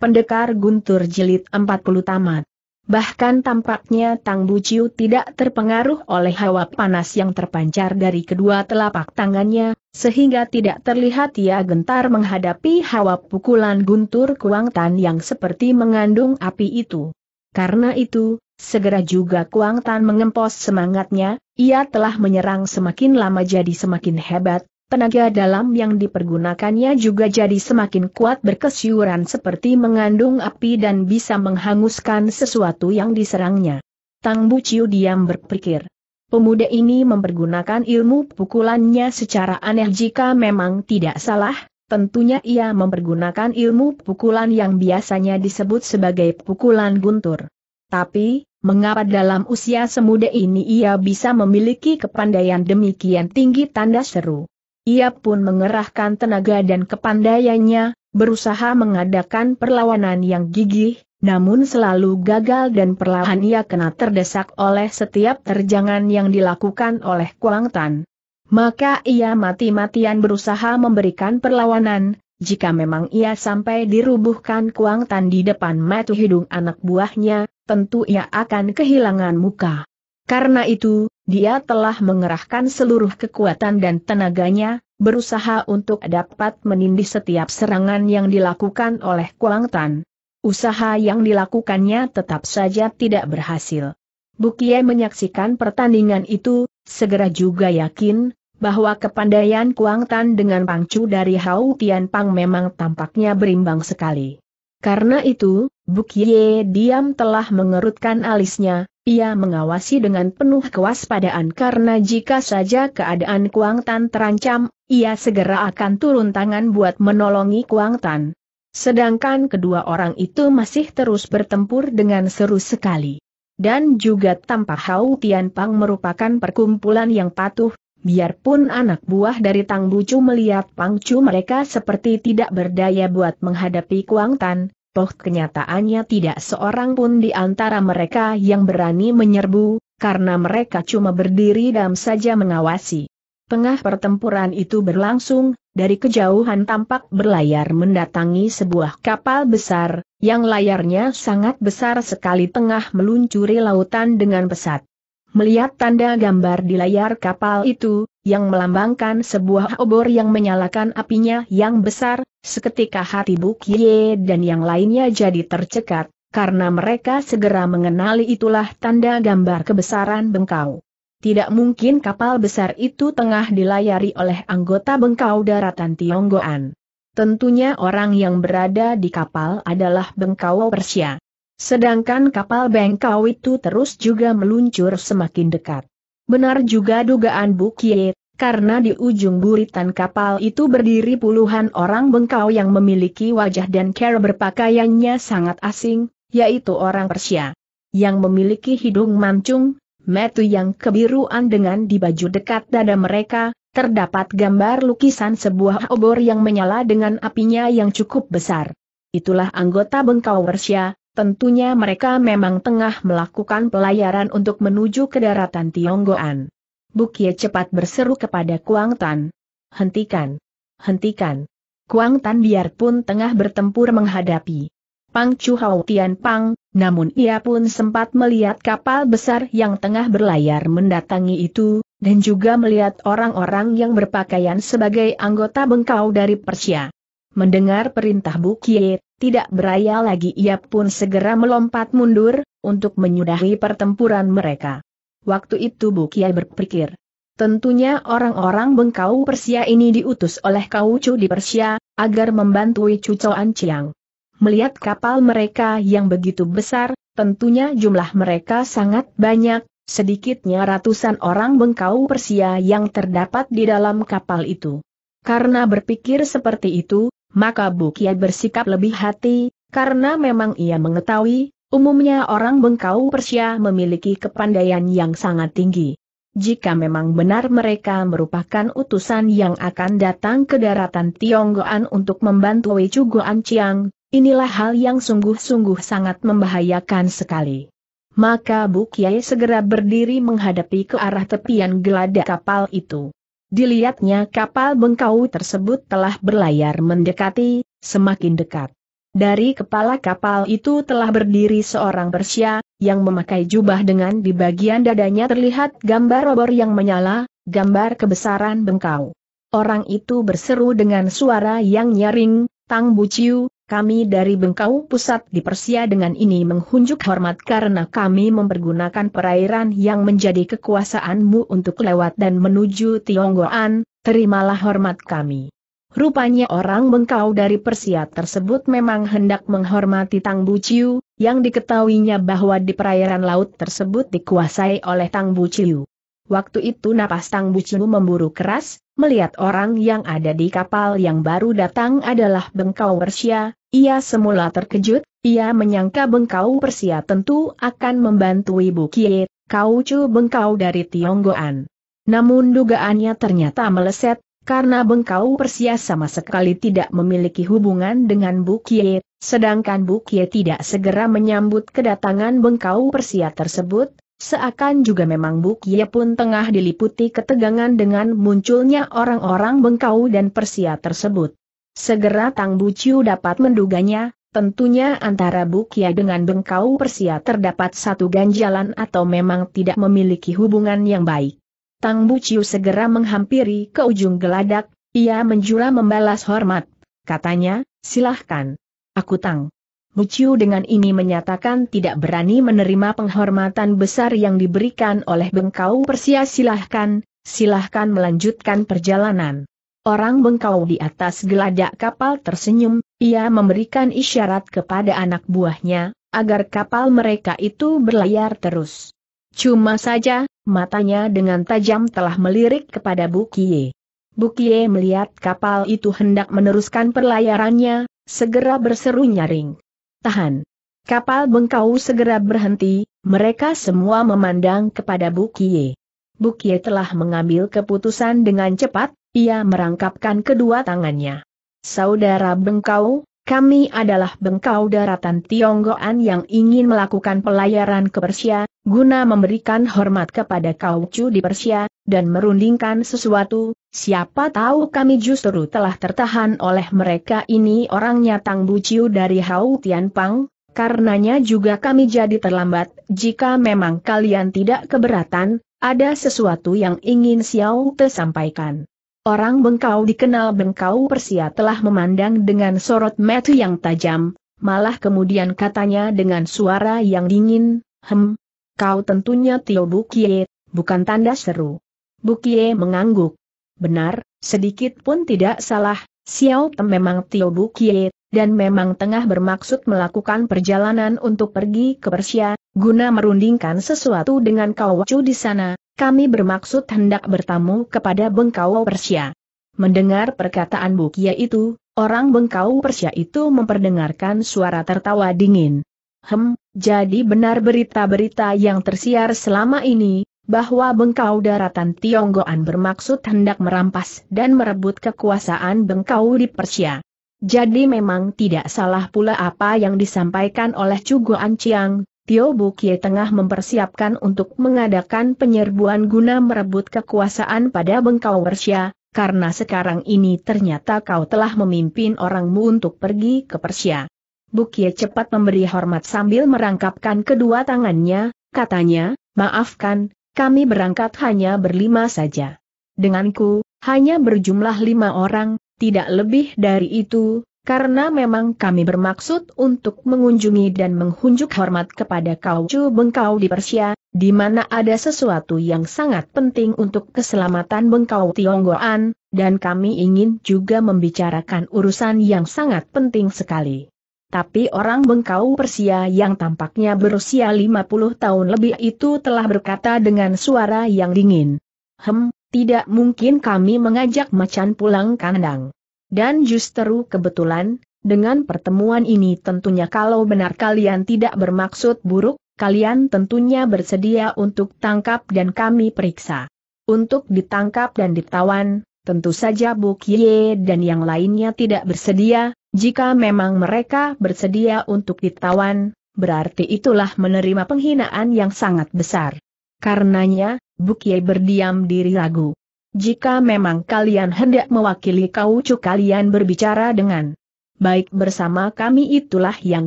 Pendekar Guntur Jilid 40 tamat. Bahkan tampaknya Tang Buciu tidak terpengaruh oleh hawa panas yang terpancar dari kedua telapak tangannya, sehingga tidak terlihat ia gentar menghadapi hawa pukulan guntur Kuang Tan yang seperti mengandung api itu. Karena itu, segera juga Kuang Tan mengempos semangatnya, ia telah menyerang semakin lama jadi semakin hebat, Tenaga dalam yang dipergunakannya juga jadi semakin kuat berkesiuran seperti mengandung api dan bisa menghanguskan sesuatu yang diserangnya. Tang Buciu diam berpikir. Pemuda ini mempergunakan ilmu pukulannya secara aneh jika memang tidak salah, tentunya ia mempergunakan ilmu pukulan yang biasanya disebut sebagai pukulan guntur. Tapi, Mengapa dalam usia semuda ini ia bisa memiliki kepandaian demikian tinggi tanda seru? Ia pun mengerahkan tenaga dan kepandaiannya, berusaha mengadakan perlawanan yang gigih, namun selalu gagal dan perlahan ia kena terdesak oleh setiap terjangan yang dilakukan oleh Kuang Tan. Maka ia mati-matian berusaha memberikan perlawanan, jika memang ia sampai dirubuhkan Kuang Tan di depan mata hidung anak buahnya, tentu ia akan kehilangan muka. Karena itu, dia telah mengerahkan seluruh kekuatan dan tenaganya, berusaha untuk dapat menindih setiap serangan yang dilakukan oleh Kuang Tan. Usaha yang dilakukannya tetap saja tidak berhasil. Bukie menyaksikan pertandingan itu, segera juga yakin, bahwa kepandaian Kuang Tan dengan pangcu dari Hau Tian Pang memang tampaknya berimbang sekali. Karena itu, Bukie diam telah mengerutkan alisnya, ia mengawasi dengan penuh kewaspadaan karena jika saja keadaan Kuang Tan terancam, ia segera akan turun tangan buat menolongi Kuang Tan. Sedangkan kedua orang itu masih terus bertempur dengan seru sekali. Dan juga tanpa Hau Tian Pang merupakan perkumpulan yang patuh, biarpun anak buah dari Tang Bucu melihat Pang Chu mereka seperti tidak berdaya buat menghadapi Kuang Tan, Toh kenyataannya tidak seorang pun di antara mereka yang berani menyerbu, karena mereka cuma berdiri dam saja mengawasi. Tengah pertempuran itu berlangsung, dari kejauhan tampak berlayar mendatangi sebuah kapal besar, yang layarnya sangat besar sekali tengah meluncuri lautan dengan pesat. Melihat tanda gambar di layar kapal itu, yang melambangkan sebuah obor yang menyalakan apinya yang besar, seketika hati Ye dan yang lainnya jadi tercekat, karena mereka segera mengenali itulah tanda gambar kebesaran bengkau. Tidak mungkin kapal besar itu tengah dilayari oleh anggota bengkau daratan Tionggoan. Tentunya orang yang berada di kapal adalah bengkau Persia. Sedangkan kapal bengkau itu terus juga meluncur semakin dekat. Benar juga dugaan bukit, karena di ujung buritan kapal itu berdiri puluhan orang bengkau yang memiliki wajah dan cara berpakaiannya sangat asing, yaitu orang Persia. Yang memiliki hidung mancung, metu yang kebiruan dengan di baju dekat dada mereka, terdapat gambar lukisan sebuah obor yang menyala dengan apinya yang cukup besar. Itulah anggota bengkau Persia, Tentunya mereka memang tengah melakukan pelayaran untuk menuju ke daratan Tionggoan. Bukie cepat berseru kepada Kuang Tan. Hentikan! Hentikan! Kuang Tan biarpun tengah bertempur menghadapi Pang Chu Hau Tian Pang, namun ia pun sempat melihat kapal besar yang tengah berlayar mendatangi itu, dan juga melihat orang-orang yang berpakaian sebagai anggota bengkau dari Persia. Mendengar perintah Bukie, tidak beraya lagi ia pun segera melompat mundur, untuk menyudahi pertempuran mereka. Waktu itu Bukia berpikir. Tentunya orang-orang bengkau Persia ini diutus oleh Kaucu di Persia, agar membantu Cucoan Chiang. Melihat kapal mereka yang begitu besar, tentunya jumlah mereka sangat banyak, sedikitnya ratusan orang bengkau Persia yang terdapat di dalam kapal itu. Karena berpikir seperti itu, maka Bukia bersikap lebih hati, karena memang ia mengetahui, umumnya orang bengkau Persia memiliki kepandaian yang sangat tinggi. Jika memang benar mereka merupakan utusan yang akan datang ke daratan Tionggoan untuk membantu Wei Guan Chiang, inilah hal yang sungguh-sungguh sangat membahayakan sekali. Maka Bu segera berdiri menghadapi ke arah tepian geladak kapal itu. Dilihatnya kapal bengkau tersebut telah berlayar mendekati, semakin dekat. Dari kepala kapal itu telah berdiri seorang Persia, yang memakai jubah dengan di bagian dadanya terlihat gambar obor yang menyala, gambar kebesaran bengkau. Orang itu berseru dengan suara yang nyaring, Tang Buciu, kami dari Bengkau Pusat di Persia dengan ini menghunjuk hormat karena kami mempergunakan perairan yang menjadi kekuasaanmu untuk lewat dan menuju Tionggoan, terimalah hormat kami. Rupanya orang bengkau dari Persia tersebut memang hendak menghormati Tang Buciu, yang diketahuinya bahwa di perairan laut tersebut dikuasai oleh Tang Buciu. Waktu itu napas Tang Buciu memburu keras, melihat orang yang ada di kapal yang baru datang adalah bengkau Persia, ia semula terkejut, ia menyangka Bengkau Persia tentu akan membantu Ibu Kie, Kaucu Bengkau dari Tionggoan. Namun dugaannya ternyata meleset, karena Bengkau Persia sama sekali tidak memiliki hubungan dengan Bu Kie, sedangkan Bu Kie tidak segera menyambut kedatangan Bengkau Persia tersebut, seakan juga memang Bu Kie pun tengah diliputi ketegangan dengan munculnya orang-orang Bengkau dan Persia tersebut. Segera Tang Buciu dapat menduganya, tentunya antara Bukia dengan Bengkau Persia terdapat satu ganjalan atau memang tidak memiliki hubungan yang baik. Tang Buciu segera menghampiri ke ujung geladak, ia menjura membalas hormat. Katanya, silahkan. Aku Tang. Buciu dengan ini menyatakan tidak berani menerima penghormatan besar yang diberikan oleh Bengkau Persia silahkan, silahkan melanjutkan perjalanan. Orang bengkau di atas geladak kapal tersenyum, ia memberikan isyarat kepada anak buahnya, agar kapal mereka itu berlayar terus. Cuma saja, matanya dengan tajam telah melirik kepada Bukie. Bukie melihat kapal itu hendak meneruskan perlayarannya, segera berseru nyaring. Tahan! Kapal bengkau segera berhenti, mereka semua memandang kepada Bukie. Bukie telah mengambil keputusan dengan cepat, ia merangkapkan kedua tangannya. Saudara Bengkau, kami adalah Bengkau daratan Tionggoan yang ingin melakukan pelayaran ke Persia, guna memberikan hormat kepada kau chu di Persia, dan merundingkan sesuatu, siapa tahu kami justru telah tertahan oleh mereka ini orangnya Tang Buciu dari Hau Pang, karenanya juga kami jadi terlambat, jika memang kalian tidak keberatan, ada sesuatu yang ingin Xiao Te sampaikan. Orang bengkau dikenal bengkau Persia telah memandang dengan sorot mata yang tajam, malah kemudian katanya dengan suara yang dingin, Hem, kau tentunya Tio Bukie, bukan tanda seru. Bukie mengangguk. Benar, sedikit pun tidak salah, Xiao Tem memang Tio Bukie, dan memang tengah bermaksud melakukan perjalanan untuk pergi ke Persia, guna merundingkan sesuatu dengan kau wacu di sana, kami bermaksud hendak bertamu kepada Bengkau Persia. Mendengar perkataan Bukia itu, orang Bengkau Persia itu memperdengarkan suara tertawa dingin. Hem, jadi benar berita-berita yang tersiar selama ini, bahwa Bengkau daratan Tionggoan bermaksud hendak merampas dan merebut kekuasaan Bengkau di Persia. Jadi memang tidak salah pula apa yang disampaikan oleh Cuguan Anciang, Tio Bukie tengah mempersiapkan untuk mengadakan penyerbuan guna merebut kekuasaan pada Bengkau Persia, karena sekarang ini ternyata kau telah memimpin orangmu untuk pergi ke Persia. Bukie cepat memberi hormat sambil merangkapkan kedua tangannya, katanya, maafkan, kami berangkat hanya berlima saja. Denganku, hanya berjumlah lima orang, tidak lebih dari itu, karena memang kami bermaksud untuk mengunjungi dan menghunjuk hormat kepada kau Chu Bengkau di Persia, di mana ada sesuatu yang sangat penting untuk keselamatan Bengkau Tionggoan, dan kami ingin juga membicarakan urusan yang sangat penting sekali. Tapi orang Bengkau Persia yang tampaknya berusia 50 tahun lebih itu telah berkata dengan suara yang dingin. Hem, tidak mungkin kami mengajak macan pulang kandang. Dan justru kebetulan, dengan pertemuan ini tentunya kalau benar kalian tidak bermaksud buruk, kalian tentunya bersedia untuk tangkap dan kami periksa. Untuk ditangkap dan ditawan, tentu saja Buk Ye dan yang lainnya tidak bersedia, jika memang mereka bersedia untuk ditawan, berarti itulah menerima penghinaan yang sangat besar. Karenanya, Buk Ye berdiam diri ragu. Jika memang kalian hendak mewakili kaucu kalian berbicara dengan baik bersama kami itulah yang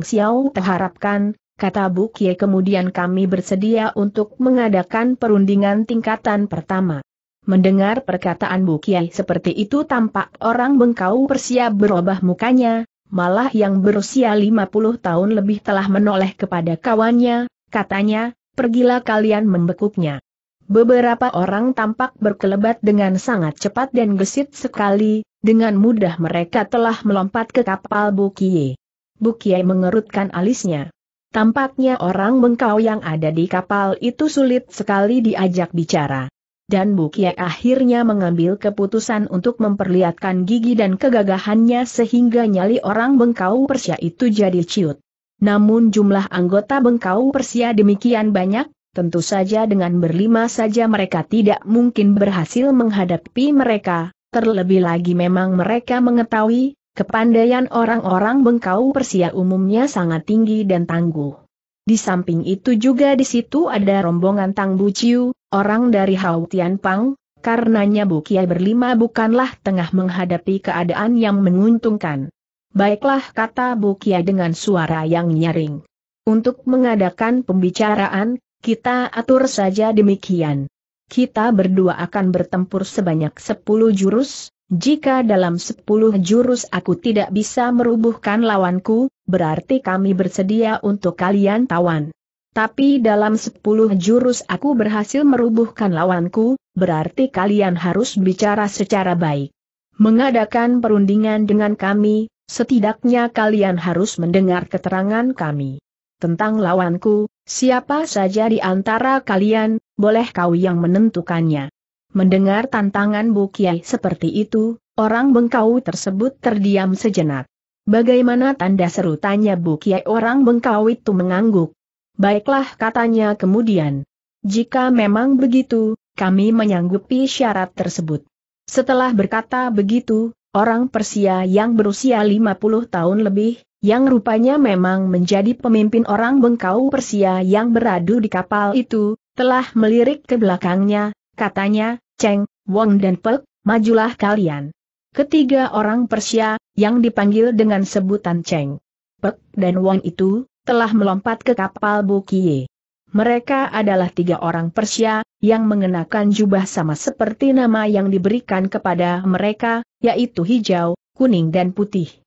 Xiao terharapkan, kata Bu Kie kemudian kami bersedia untuk mengadakan perundingan tingkatan pertama. Mendengar perkataan Bu Kie seperti itu tampak orang bengkau Persia berubah mukanya, malah yang berusia 50 tahun lebih telah menoleh kepada kawannya, katanya, pergilah kalian membekuknya. Beberapa orang tampak berkelebat dengan sangat cepat dan gesit sekali, dengan mudah mereka telah melompat ke kapal Bukie. Bukie mengerutkan alisnya. Tampaknya orang bengkau yang ada di kapal itu sulit sekali diajak bicara. Dan Bukie akhirnya mengambil keputusan untuk memperlihatkan gigi dan kegagahannya sehingga nyali orang bengkau Persia itu jadi ciut. Namun jumlah anggota bengkau Persia demikian banyak, Tentu saja dengan berlima saja mereka tidak mungkin berhasil menghadapi mereka, terlebih lagi memang mereka mengetahui, kepandaian orang-orang bengkau Persia umumnya sangat tinggi dan tangguh. Di samping itu juga di situ ada rombongan Tang Buciu, orang dari Hau Tian Pang, karenanya Bukia berlima bukanlah tengah menghadapi keadaan yang menguntungkan. Baiklah kata Bukia dengan suara yang nyaring. Untuk mengadakan pembicaraan, kita atur saja demikian. Kita berdua akan bertempur sebanyak sepuluh jurus, jika dalam sepuluh jurus aku tidak bisa merubuhkan lawanku, berarti kami bersedia untuk kalian tawan. Tapi dalam sepuluh jurus aku berhasil merubuhkan lawanku, berarti kalian harus bicara secara baik. Mengadakan perundingan dengan kami, setidaknya kalian harus mendengar keterangan kami tentang lawanku, siapa saja di antara kalian, boleh kau yang menentukannya. Mendengar tantangan Bu Kiai seperti itu, orang bengkau tersebut terdiam sejenak. Bagaimana tanda seru tanya Bu Kiai orang bengkau itu mengangguk. Baiklah katanya kemudian. Jika memang begitu, kami menyanggupi syarat tersebut. Setelah berkata begitu, orang Persia yang berusia 50 tahun lebih, yang rupanya memang menjadi pemimpin orang bengkau Persia yang beradu di kapal itu, telah melirik ke belakangnya, katanya, Cheng, Wong dan Pek, majulah kalian. Ketiga orang Persia, yang dipanggil dengan sebutan Cheng, Pek dan Wong itu, telah melompat ke kapal Bukie. Mereka adalah tiga orang Persia, yang mengenakan jubah sama seperti nama yang diberikan kepada mereka, yaitu hijau, kuning dan putih.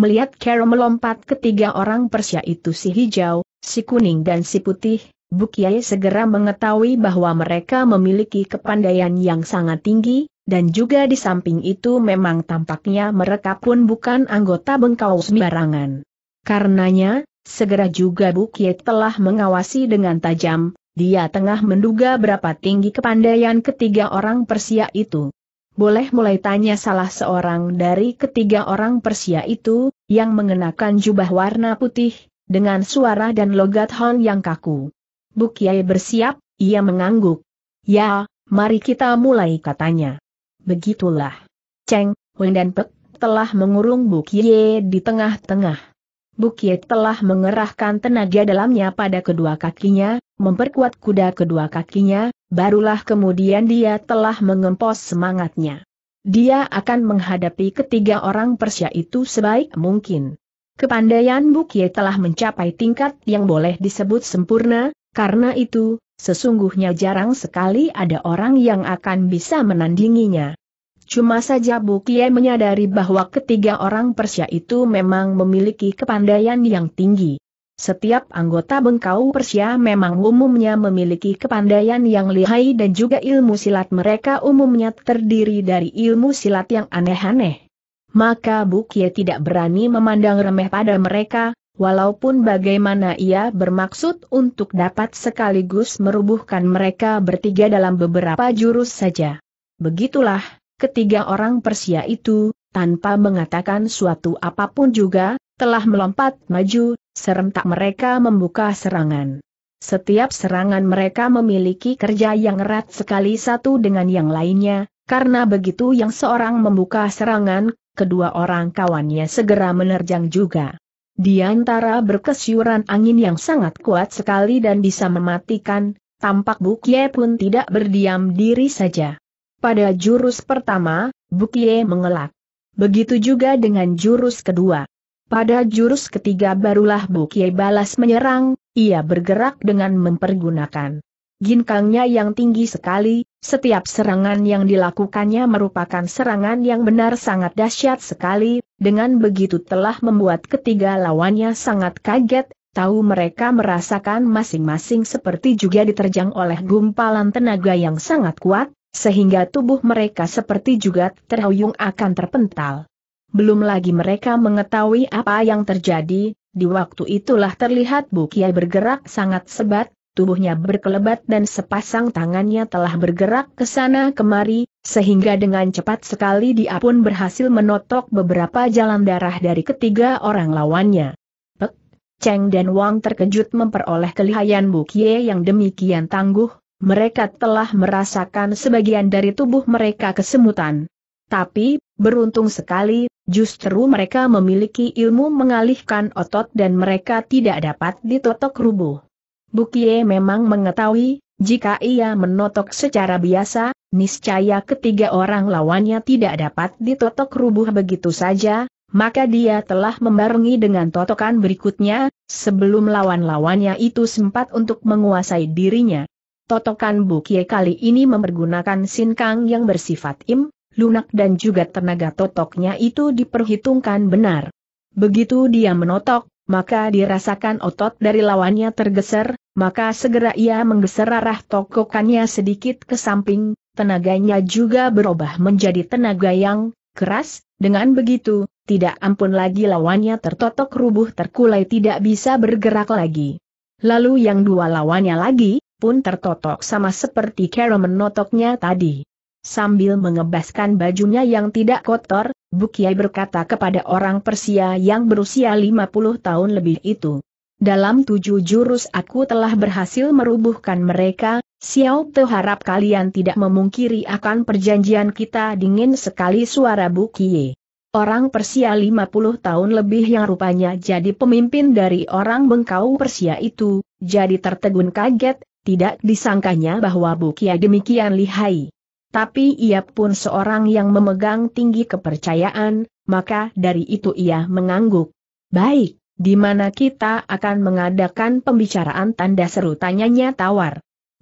Melihat Carol melompat ketiga orang Persia itu si hijau, si kuning dan si putih, Bukiai segera mengetahui bahwa mereka memiliki kepandaian yang sangat tinggi, dan juga di samping itu memang tampaknya mereka pun bukan anggota bengkau sembarangan. Karenanya, segera juga Bukiai telah mengawasi dengan tajam, dia tengah menduga berapa tinggi kepandaian ketiga orang Persia itu boleh mulai tanya salah seorang dari ketiga orang Persia itu, yang mengenakan jubah warna putih, dengan suara dan logat Hon yang kaku. Bukiai bersiap, ia mengangguk. Ya, mari kita mulai katanya. Begitulah. Cheng, Wen dan Pek, telah mengurung Bukyai di tengah-tengah. Bukit telah mengerahkan tenaga dalamnya pada kedua kakinya, memperkuat kuda kedua kakinya, barulah kemudian dia telah mengempos semangatnya. Dia akan menghadapi ketiga orang Persia itu sebaik mungkin. Kepandaian Bukit telah mencapai tingkat yang boleh disebut sempurna, karena itu, sesungguhnya jarang sekali ada orang yang akan bisa menandinginya. Cuma saja Kie menyadari bahwa ketiga orang Persia itu memang memiliki kepandaian yang tinggi. Setiap anggota bengkau Persia memang umumnya memiliki kepandaian yang lihai dan juga ilmu silat mereka umumnya terdiri dari ilmu silat yang aneh-aneh. Maka Kie tidak berani memandang remeh pada mereka, walaupun bagaimana ia bermaksud untuk dapat sekaligus merubuhkan mereka bertiga dalam beberapa jurus saja. Begitulah, Ketiga orang Persia itu, tanpa mengatakan suatu apapun juga, telah melompat maju, serentak mereka membuka serangan. Setiap serangan mereka memiliki kerja yang erat sekali satu dengan yang lainnya, karena begitu yang seorang membuka serangan, kedua orang kawannya segera menerjang juga. Di antara berkesyuran angin yang sangat kuat sekali dan bisa mematikan, tampak Bukye pun tidak berdiam diri saja. Pada jurus pertama, Bukie mengelak. Begitu juga dengan jurus kedua. Pada jurus ketiga barulah Bukie balas menyerang, ia bergerak dengan mempergunakan ginkangnya yang tinggi sekali, setiap serangan yang dilakukannya merupakan serangan yang benar sangat dahsyat sekali, dengan begitu telah membuat ketiga lawannya sangat kaget, tahu mereka merasakan masing-masing seperti juga diterjang oleh gumpalan tenaga yang sangat kuat, sehingga tubuh mereka seperti juga terhuyung akan terpental. Belum lagi mereka mengetahui apa yang terjadi, di waktu itulah terlihat Bukiai bergerak sangat sebat, tubuhnya berkelebat dan sepasang tangannya telah bergerak ke sana kemari, sehingga dengan cepat sekali dia pun berhasil menotok beberapa jalan darah dari ketiga orang lawannya. Pek, Cheng dan Wang terkejut memperoleh kelihayan Bukie yang demikian tangguh, mereka telah merasakan sebagian dari tubuh mereka kesemutan. Tapi, beruntung sekali, justru mereka memiliki ilmu mengalihkan otot dan mereka tidak dapat ditotok rubuh. Bukie memang mengetahui, jika ia menotok secara biasa, niscaya ketiga orang lawannya tidak dapat ditotok rubuh begitu saja, maka dia telah membarengi dengan totokan berikutnya, sebelum lawan-lawannya itu sempat untuk menguasai dirinya. Totokan Bukie kali ini mempergunakan sinkang yang bersifat im, lunak dan juga tenaga totoknya itu diperhitungkan benar. Begitu dia menotok, maka dirasakan otot dari lawannya tergeser, maka segera ia menggeser arah tokokannya sedikit ke samping, tenaganya juga berubah menjadi tenaga yang keras, dengan begitu, tidak ampun lagi lawannya tertotok rubuh terkulai tidak bisa bergerak lagi. Lalu yang dua lawannya lagi, pun tertotok sama seperti Kero menotoknya tadi. Sambil mengebaskan bajunya yang tidak kotor, Bukiai berkata kepada orang Persia yang berusia 50 tahun lebih itu. Dalam tujuh jurus aku telah berhasil merubuhkan mereka, Xiao Te harap kalian tidak memungkiri akan perjanjian kita dingin sekali suara Bukiai. Orang Persia 50 tahun lebih yang rupanya jadi pemimpin dari orang bengkau Persia itu, jadi tertegun kaget, tidak disangkanya bahwa Bukia demikian lihai. Tapi ia pun seorang yang memegang tinggi kepercayaan, maka dari itu ia mengangguk. Baik, di mana kita akan mengadakan pembicaraan tanda seru tanyanya tawar.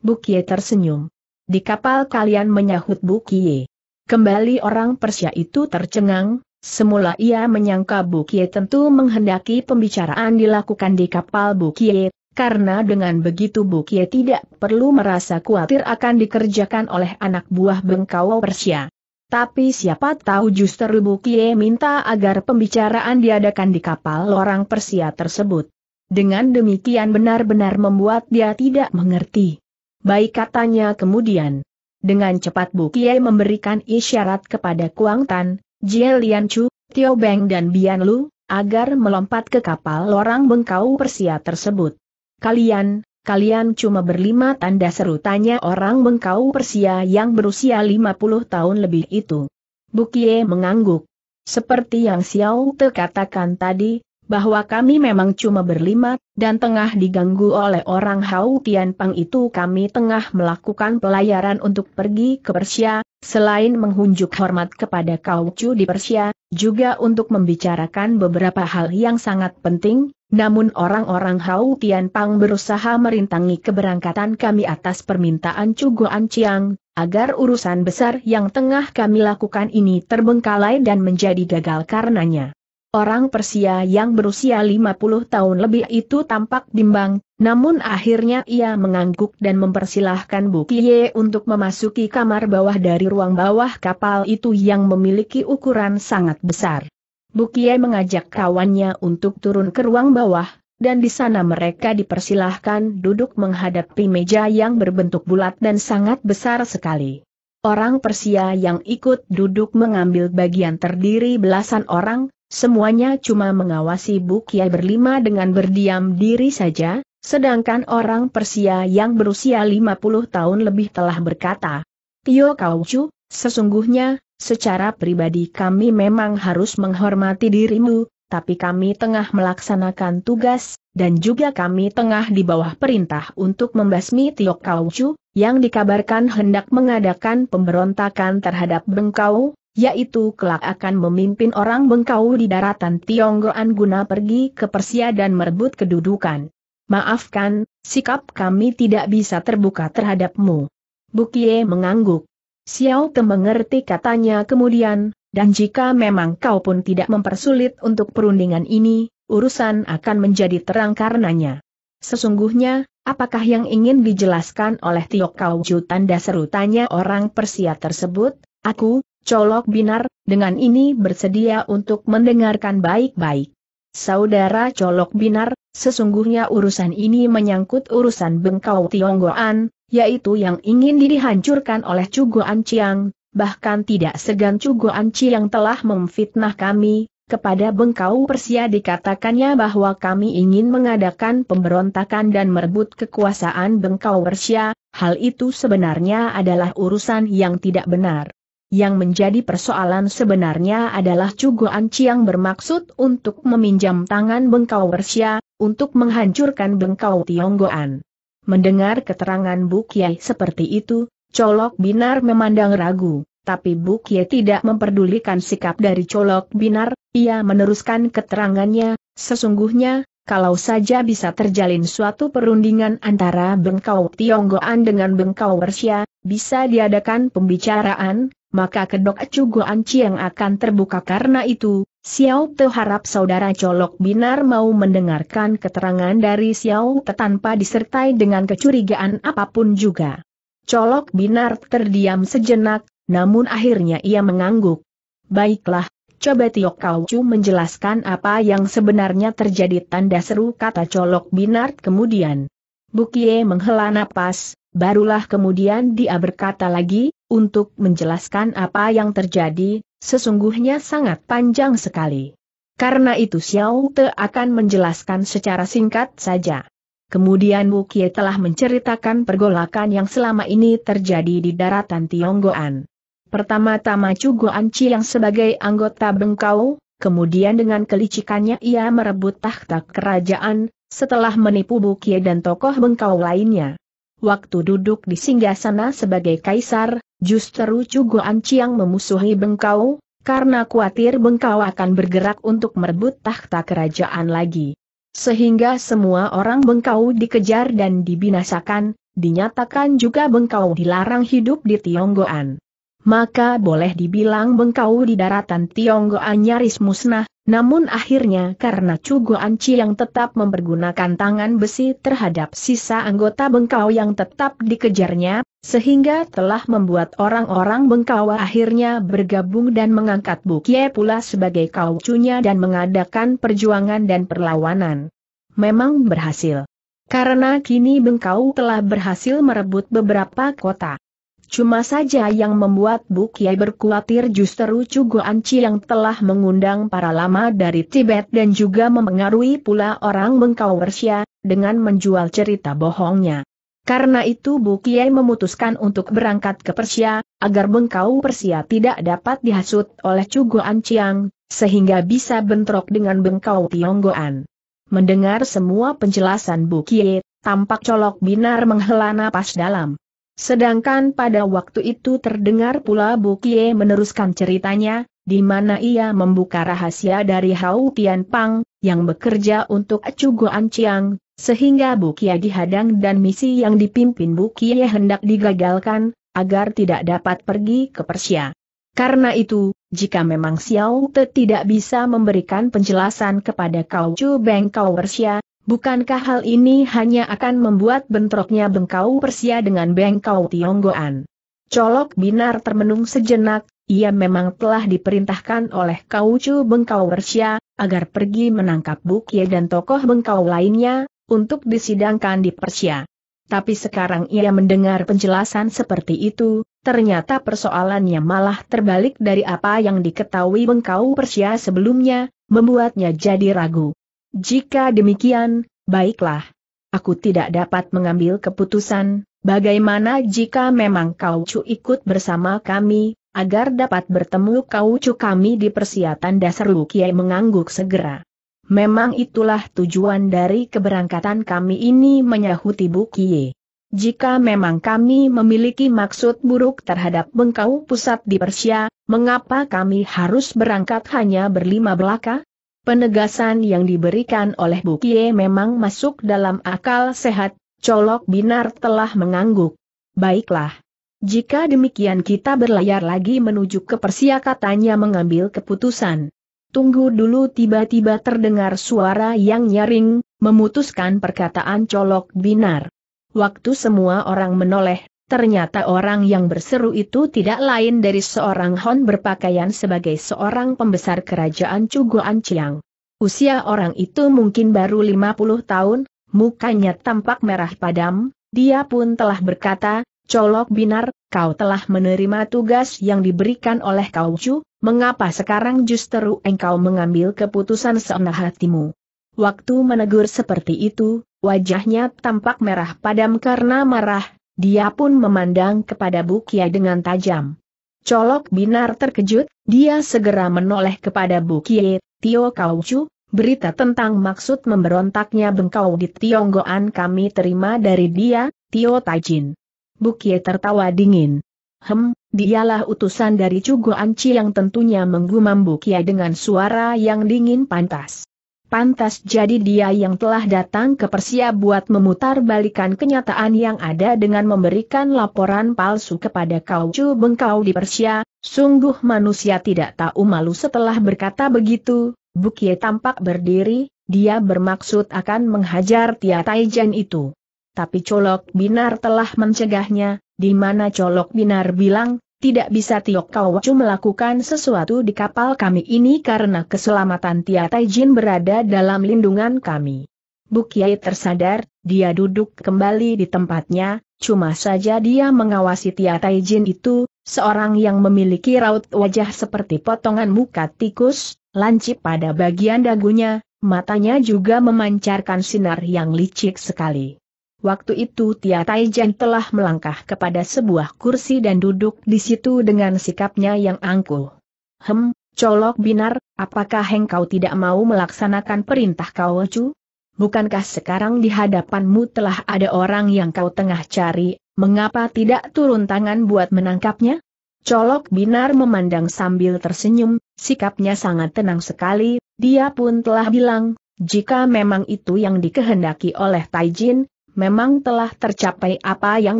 Bukie tersenyum. Di kapal kalian menyahut Bukie. Kembali orang Persia itu tercengang, Semula ia menyangka Bukie tentu menghendaki pembicaraan dilakukan di kapal Bukie, karena dengan begitu Bukie tidak perlu merasa khawatir akan dikerjakan oleh anak buah Bengkau Persia. Tapi siapa tahu justru Bukie minta agar pembicaraan diadakan di kapal orang Persia tersebut. Dengan demikian benar-benar membuat dia tidak mengerti. Baik katanya kemudian. Dengan cepat Bukie memberikan isyarat kepada Kuang Tan, Jie Lian Chu, Tio Beng dan Bian Lu, agar melompat ke kapal orang Bengkau Persia tersebut. Kalian, kalian cuma berlima tanda seru tanya orang bengkau Persia yang berusia 50 tahun lebih itu. Bukie mengangguk. Seperti yang Xiao Te katakan tadi, bahwa kami memang cuma berlima, dan tengah diganggu oleh orang Hau Tian Pang itu kami tengah melakukan pelayaran untuk pergi ke Persia, selain menghunjuk hormat kepada Kau Chu di Persia, juga untuk membicarakan beberapa hal yang sangat penting, namun orang-orang Hau Tian Pang berusaha merintangi keberangkatan kami atas permintaan Cuguan Chiang, agar urusan besar yang tengah kami lakukan ini terbengkalai dan menjadi gagal karenanya. Orang Persia yang berusia 50 tahun lebih itu tampak bimbang, namun akhirnya ia mengangguk dan mempersilahkan Bukiye untuk memasuki kamar bawah dari ruang bawah kapal itu yang memiliki ukuran sangat besar. Bukiye mengajak kawannya untuk turun ke ruang bawah, dan di sana mereka dipersilahkan duduk menghadapi meja yang berbentuk bulat dan sangat besar sekali. Orang Persia yang ikut duduk mengambil bagian terdiri belasan orang, Semuanya cuma mengawasi Bukia berlima dengan berdiam diri saja, sedangkan orang Persia yang berusia 50 tahun lebih telah berkata, Tio Kauchu, sesungguhnya, secara pribadi kami memang harus menghormati dirimu, tapi kami tengah melaksanakan tugas, dan juga kami tengah di bawah perintah untuk membasmi Tio Kauchu yang dikabarkan hendak mengadakan pemberontakan terhadap Bengkau, yaitu kelak akan memimpin orang bengkau di daratan Tionggoan guna pergi ke Persia dan merebut kedudukan. Maafkan, sikap kami tidak bisa terbuka terhadapmu. Bukie mengangguk. Xiao Te mengerti katanya kemudian, dan jika memang kau pun tidak mempersulit untuk perundingan ini, urusan akan menjadi terang karenanya. Sesungguhnya, apakah yang ingin dijelaskan oleh Tio Kau Ju tanda seru orang Persia tersebut, aku, Colok Binar, dengan ini bersedia untuk mendengarkan baik-baik. Saudara Colok Binar, sesungguhnya urusan ini menyangkut urusan bengkau Tionggoan, yaitu yang ingin dihancurkan oleh Cugoan Ciang, bahkan tidak segan Cugoan Anciang telah memfitnah kami, kepada bengkau Persia dikatakannya bahwa kami ingin mengadakan pemberontakan dan merebut kekuasaan bengkau Persia, hal itu sebenarnya adalah urusan yang tidak benar. Yang menjadi persoalan sebenarnya adalah Cugoan Ciang bermaksud untuk meminjam tangan Bengkau Wersia, untuk menghancurkan Bengkau Tionggoan. Mendengar keterangan Bu Kiai seperti itu, Colok Binar memandang ragu, tapi Bu Kiai tidak memperdulikan sikap dari Colok Binar, ia meneruskan keterangannya, sesungguhnya, kalau saja bisa terjalin suatu perundingan antara Bengkau Tionggoan dengan Bengkau Wersia, bisa diadakan pembicaraan, maka kedok Acu Goan Chiang akan terbuka karena itu, Xiao Te harap saudara colok binar mau mendengarkan keterangan dari Xiao Te tanpa disertai dengan kecurigaan apapun juga. Colok binar terdiam sejenak, namun akhirnya ia mengangguk. Baiklah, coba kau Chu menjelaskan apa yang sebenarnya terjadi tanda seru kata colok binar kemudian. Bukie menghela napas, barulah kemudian dia berkata lagi, untuk menjelaskan apa yang terjadi, sesungguhnya sangat panjang sekali. Karena itu Xiao Te akan menjelaskan secara singkat saja. Kemudian Wu Qie telah menceritakan pergolakan yang selama ini terjadi di daratan Tionggoan. Pertama-tama Chu Anci yang sebagai anggota Bengkau, kemudian dengan kelicikannya ia merebut tahta kerajaan, setelah menipu Wu Bukie dan tokoh Bengkau lainnya. Waktu duduk di singgasana sebagai kaisar, Justru Cugo Anciang memusuhi Bengkau, karena khawatir Bengkau akan bergerak untuk merebut tahta kerajaan lagi. Sehingga semua orang Bengkau dikejar dan dibinasakan, dinyatakan juga Bengkau dilarang hidup di Tionggoan. Maka boleh dibilang Bengkau di daratan Tionggoan nyaris musnah, namun akhirnya karena Cugo Anci yang tetap mempergunakan tangan besi terhadap sisa anggota bengkau yang tetap dikejarnya, sehingga telah membuat orang-orang Bengkau akhirnya bergabung dan mengangkat Bukie pula sebagai kaucunya dan mengadakan perjuangan dan perlawanan. Memang berhasil. Karena kini bengkau telah berhasil merebut beberapa kota. Cuma saja yang membuat Bukiai berkuatir justru Cugo Anci yang telah mengundang para lama dari Tibet dan juga mempengaruhi pula orang Mengkawersia, dengan menjual cerita bohongnya. Karena itu Bukiai memutuskan untuk berangkat ke Persia, agar Bengkau Persia tidak dapat dihasut oleh Cugo Anciang, sehingga bisa bentrok dengan Bengkau Tionggoan. Mendengar semua penjelasan Bukiai, tampak colok binar menghela napas dalam. Sedangkan pada waktu itu terdengar pula Bukie meneruskan ceritanya, di mana ia membuka rahasia dari Hau Tian Pang, yang bekerja untuk Acugoan Chiang, sehingga Bukie dihadang dan misi yang dipimpin Bukie hendak digagalkan, agar tidak dapat pergi ke Persia. Karena itu, jika memang Xiao Te tidak bisa memberikan penjelasan kepada Kau Chu Beng Kau Persia, Bukankah hal ini hanya akan membuat bentroknya bengkau Persia dengan bengkau Tionggoan? Colok Binar termenung sejenak, ia memang telah diperintahkan oleh Kaucu Bengkau Persia, agar pergi menangkap Bukye dan tokoh bengkau lainnya, untuk disidangkan di Persia. Tapi sekarang ia mendengar penjelasan seperti itu, ternyata persoalannya malah terbalik dari apa yang diketahui bengkau Persia sebelumnya, membuatnya jadi ragu. Jika demikian, baiklah. Aku tidak dapat mengambil keputusan, bagaimana jika memang kau cu ikut bersama kami, agar dapat bertemu kau cu kami di persiatan dasar Lukiai mengangguk segera. Memang itulah tujuan dari keberangkatan kami ini menyahuti Bukie. Jika memang kami memiliki maksud buruk terhadap bengkau pusat di Persia, mengapa kami harus berangkat hanya berlima belaka? Penegasan yang diberikan oleh Bukie memang masuk dalam akal sehat, colok binar telah mengangguk. Baiklah. Jika demikian kita berlayar lagi menuju ke Persia katanya mengambil keputusan. Tunggu dulu tiba-tiba terdengar suara yang nyaring, memutuskan perkataan colok binar. Waktu semua orang menoleh, Ternyata orang yang berseru itu tidak lain dari seorang Hon berpakaian sebagai seorang pembesar kerajaan Cuguan Chiang. Usia orang itu mungkin baru 50 tahun, mukanya tampak merah padam, dia pun telah berkata, Colok Binar, kau telah menerima tugas yang diberikan oleh kau Chu, mengapa sekarang justru engkau mengambil keputusan seenak hatimu? Waktu menegur seperti itu, wajahnya tampak merah padam karena marah, dia pun memandang kepada Bukia dengan tajam. Colok Binar terkejut, dia segera menoleh kepada Bukia. Tio Kauchu, berita tentang maksud memberontaknya bengkau di Tionggoan kami terima dari dia, Tio Tajin. Bukia tertawa dingin. Hem, dialah utusan dari Cugoan Ci yang tentunya menggumam Bukia dengan suara yang dingin pantas. Pantas jadi dia yang telah datang ke Persia buat memutar balikan kenyataan yang ada dengan memberikan laporan palsu kepada cu Bengkau di Persia, sungguh manusia tidak tahu malu setelah berkata begitu, Bukie tampak berdiri, dia bermaksud akan menghajar Tia Taijan itu. Tapi Colok Binar telah mencegahnya, di mana Colok Binar bilang, tidak bisa Tiok wacu melakukan sesuatu di kapal kami ini karena keselamatan Tia Taijin berada dalam lindungan kami. Bukiai tersadar, dia duduk kembali di tempatnya, cuma saja dia mengawasi Tia Taijin itu, seorang yang memiliki raut wajah seperti potongan muka tikus, lancip pada bagian dagunya, matanya juga memancarkan sinar yang licik sekali. Waktu itu Tia Taijan telah melangkah kepada sebuah kursi dan duduk di situ dengan sikapnya yang angkuh. Hem, colok binar, apakah engkau tidak mau melaksanakan perintah kau cu? Bukankah sekarang di hadapanmu telah ada orang yang kau tengah cari, mengapa tidak turun tangan buat menangkapnya? Colok binar memandang sambil tersenyum, sikapnya sangat tenang sekali, dia pun telah bilang, jika memang itu yang dikehendaki oleh Taijin, memang telah tercapai apa yang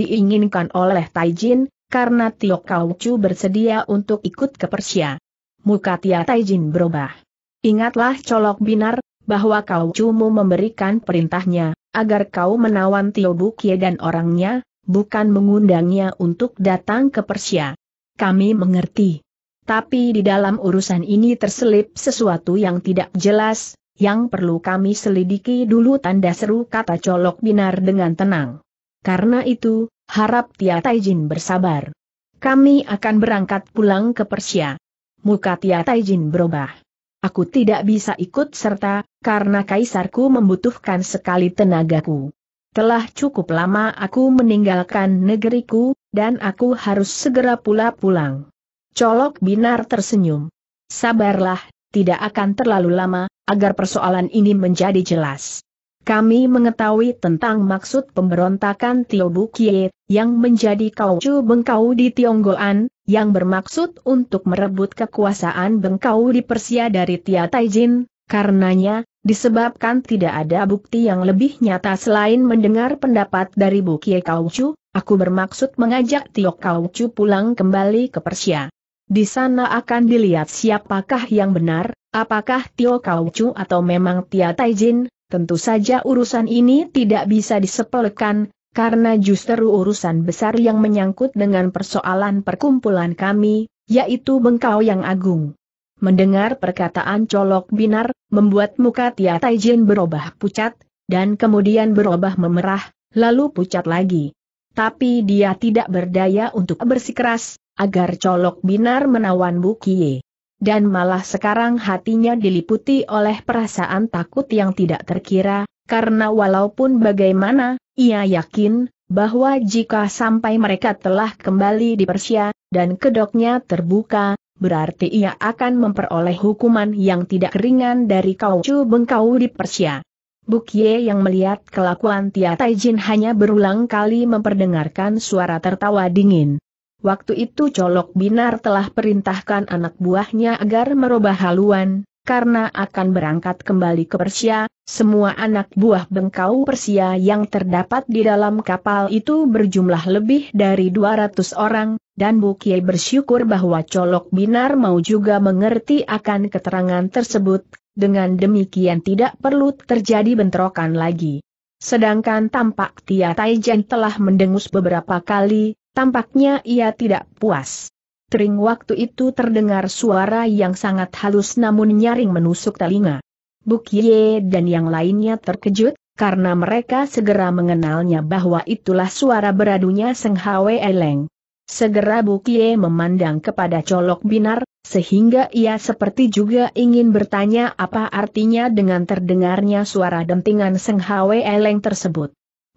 diinginkan oleh Taijin, karena Tio Kaucu bersedia untuk ikut ke Persia. Muka Tia Taijin berubah. Ingatlah colok binar, bahwa mu memberikan perintahnya, agar kau menawan Tio Bukie dan orangnya, bukan mengundangnya untuk datang ke Persia. Kami mengerti. Tapi di dalam urusan ini terselip sesuatu yang tidak jelas, yang perlu kami selidiki dulu tanda seru kata colok binar dengan tenang. Karena itu, harap Tia Taijin bersabar. Kami akan berangkat pulang ke Persia. Muka Tia Taijin berubah. Aku tidak bisa ikut serta, karena kaisarku membutuhkan sekali tenagaku. Telah cukup lama aku meninggalkan negeriku, dan aku harus segera pula pulang. Colok Binar tersenyum. Sabarlah, tidak akan terlalu lama, agar persoalan ini menjadi jelas. Kami mengetahui tentang maksud pemberontakan Tio Bukie, yang menjadi kaucu bengkau di Tionggoan, yang bermaksud untuk merebut kekuasaan bengkau di Persia dari Tia Taijin, karenanya, disebabkan tidak ada bukti yang lebih nyata selain mendengar pendapat dari Bukie Kaucu, aku bermaksud mengajak Tio Kaucu pulang kembali ke Persia. Di sana akan dilihat siapakah yang benar, Apakah Tio Chu atau memang Tia Jin? tentu saja urusan ini tidak bisa disepelekan, karena justru urusan besar yang menyangkut dengan persoalan perkumpulan kami, yaitu Bengkau yang Agung. Mendengar perkataan Colok Binar, membuat muka Tia Jin berubah pucat, dan kemudian berubah memerah, lalu pucat lagi. Tapi dia tidak berdaya untuk bersikeras, agar Colok Binar menawan Bu Kie dan malah sekarang hatinya diliputi oleh perasaan takut yang tidak terkira, karena walaupun bagaimana, ia yakin bahwa jika sampai mereka telah kembali di Persia, dan kedoknya terbuka, berarti ia akan memperoleh hukuman yang tidak ringan dari kaucu bengkau di Persia. Bukye yang melihat kelakuan Tia Taijin hanya berulang kali memperdengarkan suara tertawa dingin. Waktu itu Colok Binar telah perintahkan anak buahnya agar merubah haluan, karena akan berangkat kembali ke Persia, semua anak buah bengkau Persia yang terdapat di dalam kapal itu berjumlah lebih dari 200 orang, dan Bukie bersyukur bahwa Colok Binar mau juga mengerti akan keterangan tersebut, dengan demikian tidak perlu terjadi bentrokan lagi. Sedangkan tampak Tia Taijen telah mendengus beberapa kali, Tampaknya ia tidak puas. Tering waktu itu terdengar suara yang sangat halus namun nyaring menusuk telinga. Bukye dan yang lainnya terkejut, karena mereka segera mengenalnya bahwa itulah suara beradunya Seng Hwe Eleng. Segera Bukye memandang kepada colok binar, sehingga ia seperti juga ingin bertanya apa artinya dengan terdengarnya suara dentingan Seng Hwe Eleng tersebut.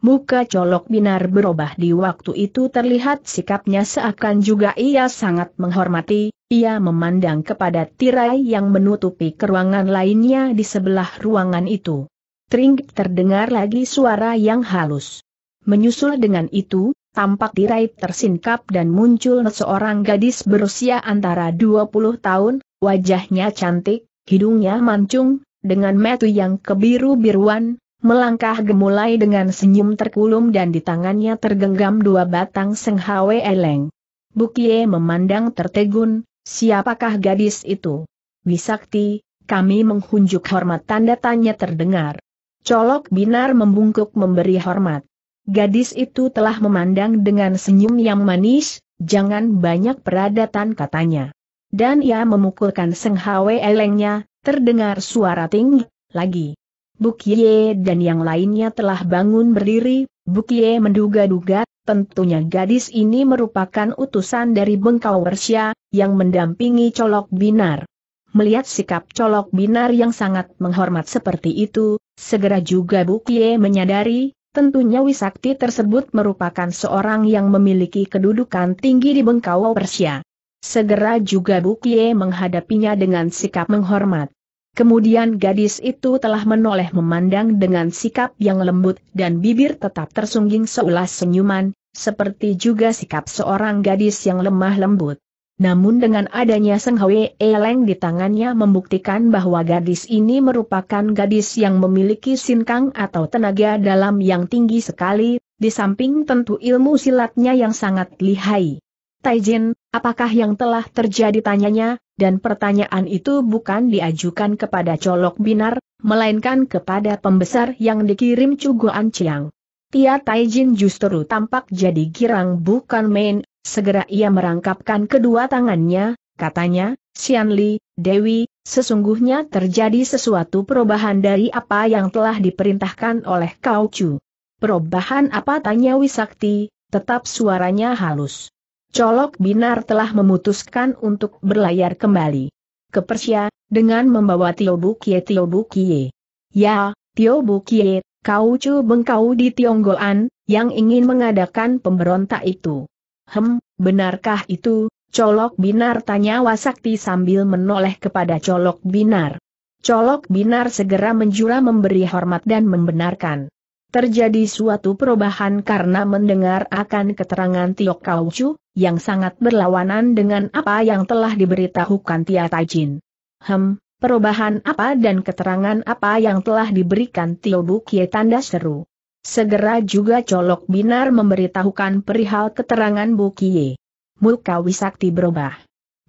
Muka colok binar berubah di waktu itu terlihat sikapnya seakan juga ia sangat menghormati, ia memandang kepada tirai yang menutupi keruangan lainnya di sebelah ruangan itu. Tring terdengar lagi suara yang halus. Menyusul dengan itu, tampak tirai tersingkap dan muncul seorang gadis berusia antara 20 tahun, wajahnya cantik, hidungnya mancung, dengan metu yang kebiru-biruan, melangkah gemulai dengan senyum terkulum dan di tangannya tergenggam dua batang senghawe eleng. Bukie memandang tertegun, siapakah gadis itu? Wisakti, kami menghunjuk hormat tanda tanya terdengar. Colok Binar membungkuk memberi hormat. Gadis itu telah memandang dengan senyum yang manis, jangan banyak peradatan katanya. Dan ia memukulkan senghawe elengnya, terdengar suara tinggi lagi. Bukie dan yang lainnya telah bangun berdiri, Bukie menduga-duga, tentunya gadis ini merupakan utusan dari Bengkau Wersia, yang mendampingi Colok Binar. Melihat sikap Colok Binar yang sangat menghormat seperti itu, segera juga Bukie menyadari, tentunya Wisakti tersebut merupakan seorang yang memiliki kedudukan tinggi di Bengkau Wersia. Segera juga Bukie menghadapinya dengan sikap menghormat. Kemudian gadis itu telah menoleh memandang dengan sikap yang lembut dan bibir tetap tersungging seulas senyuman, seperti juga sikap seorang gadis yang lemah lembut. Namun dengan adanya Seng Hwe Eleng di tangannya membuktikan bahwa gadis ini merupakan gadis yang memiliki sinkang atau tenaga dalam yang tinggi sekali, di samping tentu ilmu silatnya yang sangat lihai. Taijin, apakah yang telah terjadi tanyanya, dan pertanyaan itu bukan diajukan kepada Colok Binar, melainkan kepada pembesar yang dikirim Cuguan Chiang. Tia Taijin justru tampak jadi girang bukan main, segera ia merangkapkan kedua tangannya, katanya, Xianli, Dewi, sesungguhnya terjadi sesuatu perubahan dari apa yang telah diperintahkan oleh Kau Chu. Perubahan apa tanya Wisakti, tetap suaranya halus. Colok Binar telah memutuskan untuk berlayar kembali ke Persia, dengan membawa Tio Bukie Tio Bukie. Ya, Tio Bukie, kau cu kau di Tionggoan, yang ingin mengadakan pemberontak itu. Hem, benarkah itu? Colok Binar tanya Wasakti sambil menoleh kepada Colok Binar. Colok Binar segera menjura memberi hormat dan membenarkan. Terjadi suatu perubahan karena mendengar akan keterangan Tio Chu, yang sangat berlawanan dengan apa yang telah diberitahukan Tia Tajin. Hem, perubahan apa dan keterangan apa yang telah diberikan Tio Bukie tanda seru. Segera juga Colok Binar memberitahukan perihal keterangan Bukie. Muka Wisakti berubah.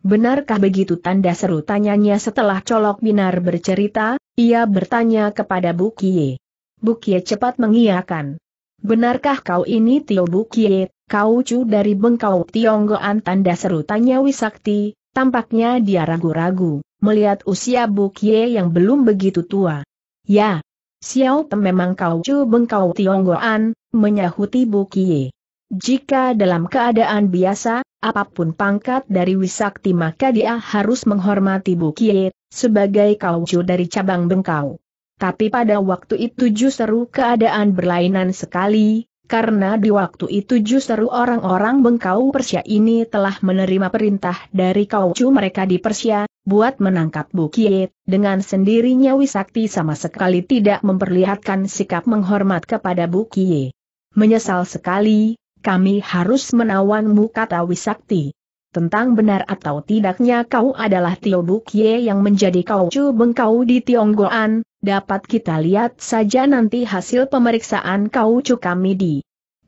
Benarkah begitu tanda seru tanyanya setelah Colok Binar bercerita, ia bertanya kepada Bukie. Bukie cepat mengiyakan. Benarkah kau ini Tio Bukie, kau cu dari bengkau Tionggoan tanda seru tanya Wisakti, tampaknya dia ragu-ragu, melihat usia Bukie yang belum begitu tua. Ya, Xiao Tem memang kau cu bengkau Tionggoan, menyahuti Bukie. Jika dalam keadaan biasa, apapun pangkat dari Wisakti maka dia harus menghormati Bukie, sebagai kau cu dari cabang bengkau. Tapi pada waktu itu justru keadaan berlainan sekali, karena di waktu itu justru orang-orang bengkau Persia ini telah menerima perintah dari kaucu mereka di Persia, buat menangkap Bukit, dengan sendirinya Wisakti sama sekali tidak memperlihatkan sikap menghormat kepada Bukie. Menyesal sekali, kami harus menawanmu kata Wisakti. Tentang benar atau tidaknya kau adalah Tio Bukie yang menjadi kaucu bengkau di Tionggoan, dapat kita lihat saja nanti hasil pemeriksaan kaucu kami di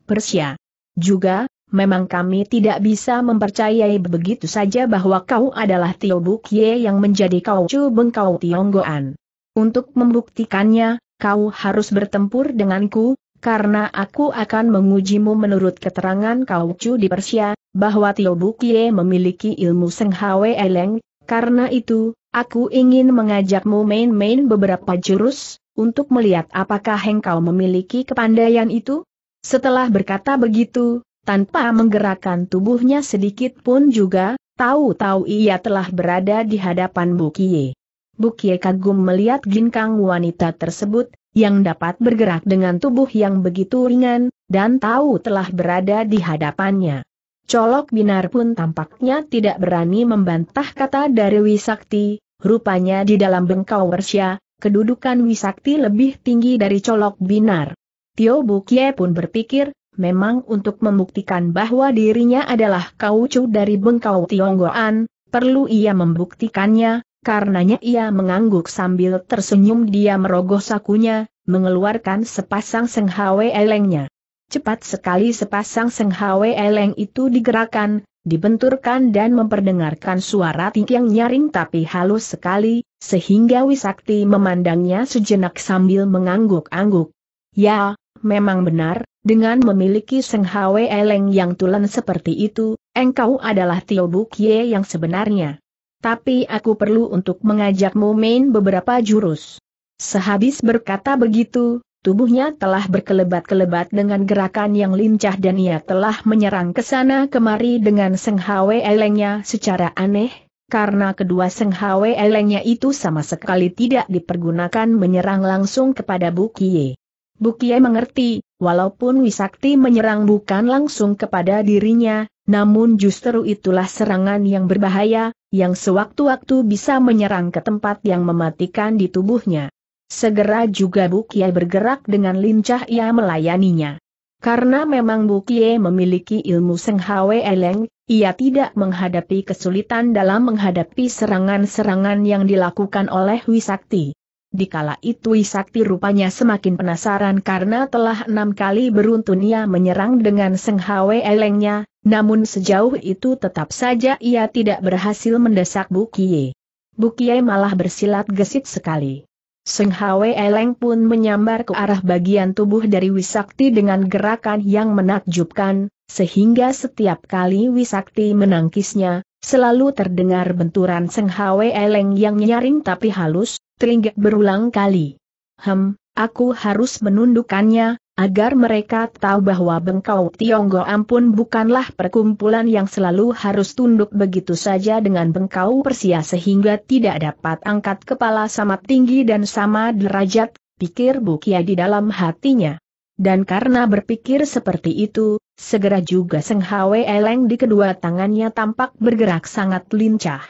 Persia. Juga, memang kami tidak bisa mempercayai begitu saja bahwa kau adalah Tio Bukye yang menjadi kaucu bengkau Tionggoan. Untuk membuktikannya, kau harus bertempur denganku, karena aku akan mengujimu menurut keterangan Kaucu di Persia, bahwa Tio Bukie memiliki ilmu senghawe Eleng, karena itu, Aku ingin mengajakmu main-main beberapa jurus, untuk melihat apakah engkau memiliki kepandaian itu. Setelah berkata begitu, tanpa menggerakkan tubuhnya sedikit pun juga, tahu-tahu ia telah berada di hadapan Bukie. Bukie kagum melihat ginkang wanita tersebut, yang dapat bergerak dengan tubuh yang begitu ringan, dan tahu telah berada di hadapannya. Colok Binar pun tampaknya tidak berani membantah kata dari Wisakti, rupanya di dalam bengkau Wersya, kedudukan Wisakti lebih tinggi dari Colok Binar. Tio Bukie pun berpikir, memang untuk membuktikan bahwa dirinya adalah kaucu dari bengkau Tionggoan, perlu ia membuktikannya, karenanya ia mengangguk sambil tersenyum dia merogoh sakunya, mengeluarkan sepasang senghawe elengnya. Cepat sekali sepasang Seng hawe Eleng itu digerakkan, dibenturkan dan memperdengarkan suara ting yang nyaring tapi halus sekali, sehingga Wisakti memandangnya sejenak sambil mengangguk-angguk. Ya, memang benar, dengan memiliki Seng hawe Eleng yang tulen seperti itu, engkau adalah Tio Bukye yang sebenarnya. Tapi aku perlu untuk mengajakmu main beberapa jurus. Sehabis berkata begitu, Tubuhnya telah berkelebat-kelebat dengan gerakan yang lincah dan ia telah menyerang ke sana kemari dengan senghawe elengnya secara aneh, karena kedua senghawe elengnya itu sama sekali tidak dipergunakan menyerang langsung kepada Bukie. Bukie mengerti, walaupun Wisakti menyerang bukan langsung kepada dirinya, namun justru itulah serangan yang berbahaya, yang sewaktu-waktu bisa menyerang ke tempat yang mematikan di tubuhnya. Segera juga Bukie bergerak dengan lincah ia melayaninya. Karena memang Bukie memiliki ilmu Seng Hwe Eleng, ia tidak menghadapi kesulitan dalam menghadapi serangan-serangan yang dilakukan oleh Wisakti. Dikala itu Wisakti rupanya semakin penasaran karena telah enam kali beruntun ia menyerang dengan Seng Hwe Elengnya, namun sejauh itu tetap saja ia tidak berhasil mendesak Bukie. Bukie malah bersilat gesit sekali. Seng Hwe Eleng pun menyambar ke arah bagian tubuh dari Wisakti dengan gerakan yang menakjubkan, sehingga setiap kali Wisakti menangkisnya, selalu terdengar benturan Seng Hwe Eleng yang nyaring tapi halus, teringat berulang kali. Hem, aku harus menundukkannya, agar mereka tahu bahwa Bengkau Tionggo Ampun bukanlah perkumpulan yang selalu harus tunduk begitu saja dengan Bengkau Persia sehingga tidak dapat angkat kepala sama tinggi dan sama derajat, pikir Bukia di dalam hatinya. Dan karena berpikir seperti itu, segera juga Seng Hwe Eleng di kedua tangannya tampak bergerak sangat lincah.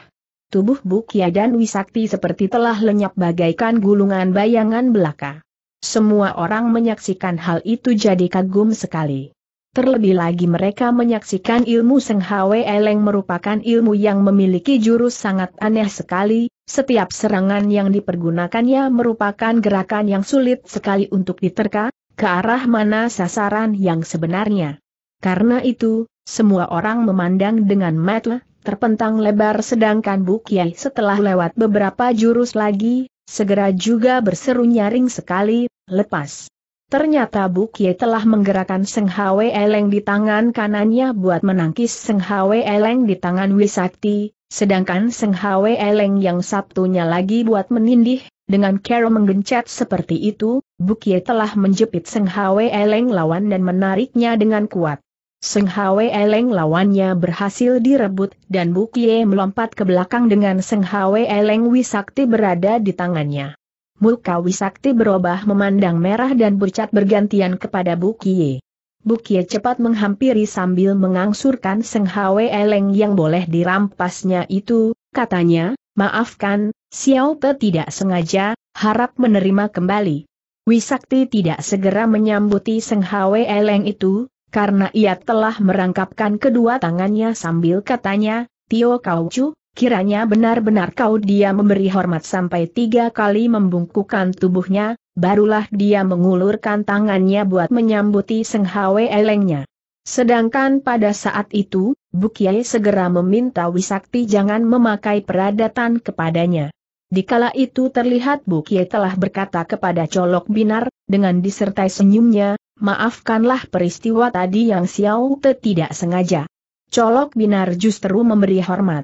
Tubuh Bukia dan Wisakti seperti telah lenyap bagaikan gulungan bayangan belaka. Semua orang menyaksikan hal itu jadi kagum sekali. Terlebih lagi mereka menyaksikan ilmu Seng Hwe Eleng merupakan ilmu yang memiliki jurus sangat aneh sekali, setiap serangan yang dipergunakannya merupakan gerakan yang sulit sekali untuk diterka, ke arah mana sasaran yang sebenarnya. Karena itu, semua orang memandang dengan mata terpentang lebar sedangkan Bukyai setelah lewat beberapa jurus lagi, Segera juga berseru nyaring sekali, lepas. Ternyata Bukye telah menggerakkan Seng Hwe Eleng di tangan kanannya buat menangkis Seng Hwe Eleng di tangan Wisakti, sedangkan Seng Hwe Eleng yang satunya lagi buat menindih, dengan cara menggencet seperti itu, Bukye telah menjepit Seng Hwe Eleng lawan dan menariknya dengan kuat. Seng Hwe Eleng lawannya berhasil direbut dan Bukye melompat ke belakang dengan Seng Hwe Eleng Wisakti berada di tangannya. Muka Wisakti berubah memandang merah dan bercat bergantian kepada Bukye. Bukye cepat menghampiri sambil mengangsurkan Seng Hwe Eleng yang boleh dirampasnya itu, katanya, maafkan, Xiao Te tidak sengaja, harap menerima kembali. Wisakti tidak segera menyambuti Seng Hwe Eleng itu, karena ia telah merangkapkan kedua tangannya sambil katanya, Tio Kau Chu, kiranya benar-benar kau dia memberi hormat sampai tiga kali membungkukkan tubuhnya, barulah dia mengulurkan tangannya buat menyambuti Seng Hwe Elengnya. Sedangkan pada saat itu, Bukiai segera meminta Wisakti jangan memakai peradatan kepadanya. Di kala itu terlihat Bukiai telah berkata kepada Colok Binar, dengan disertai senyumnya, Maafkanlah peristiwa tadi yang Xiao Te tidak sengaja. Colok Binar justru memberi hormat.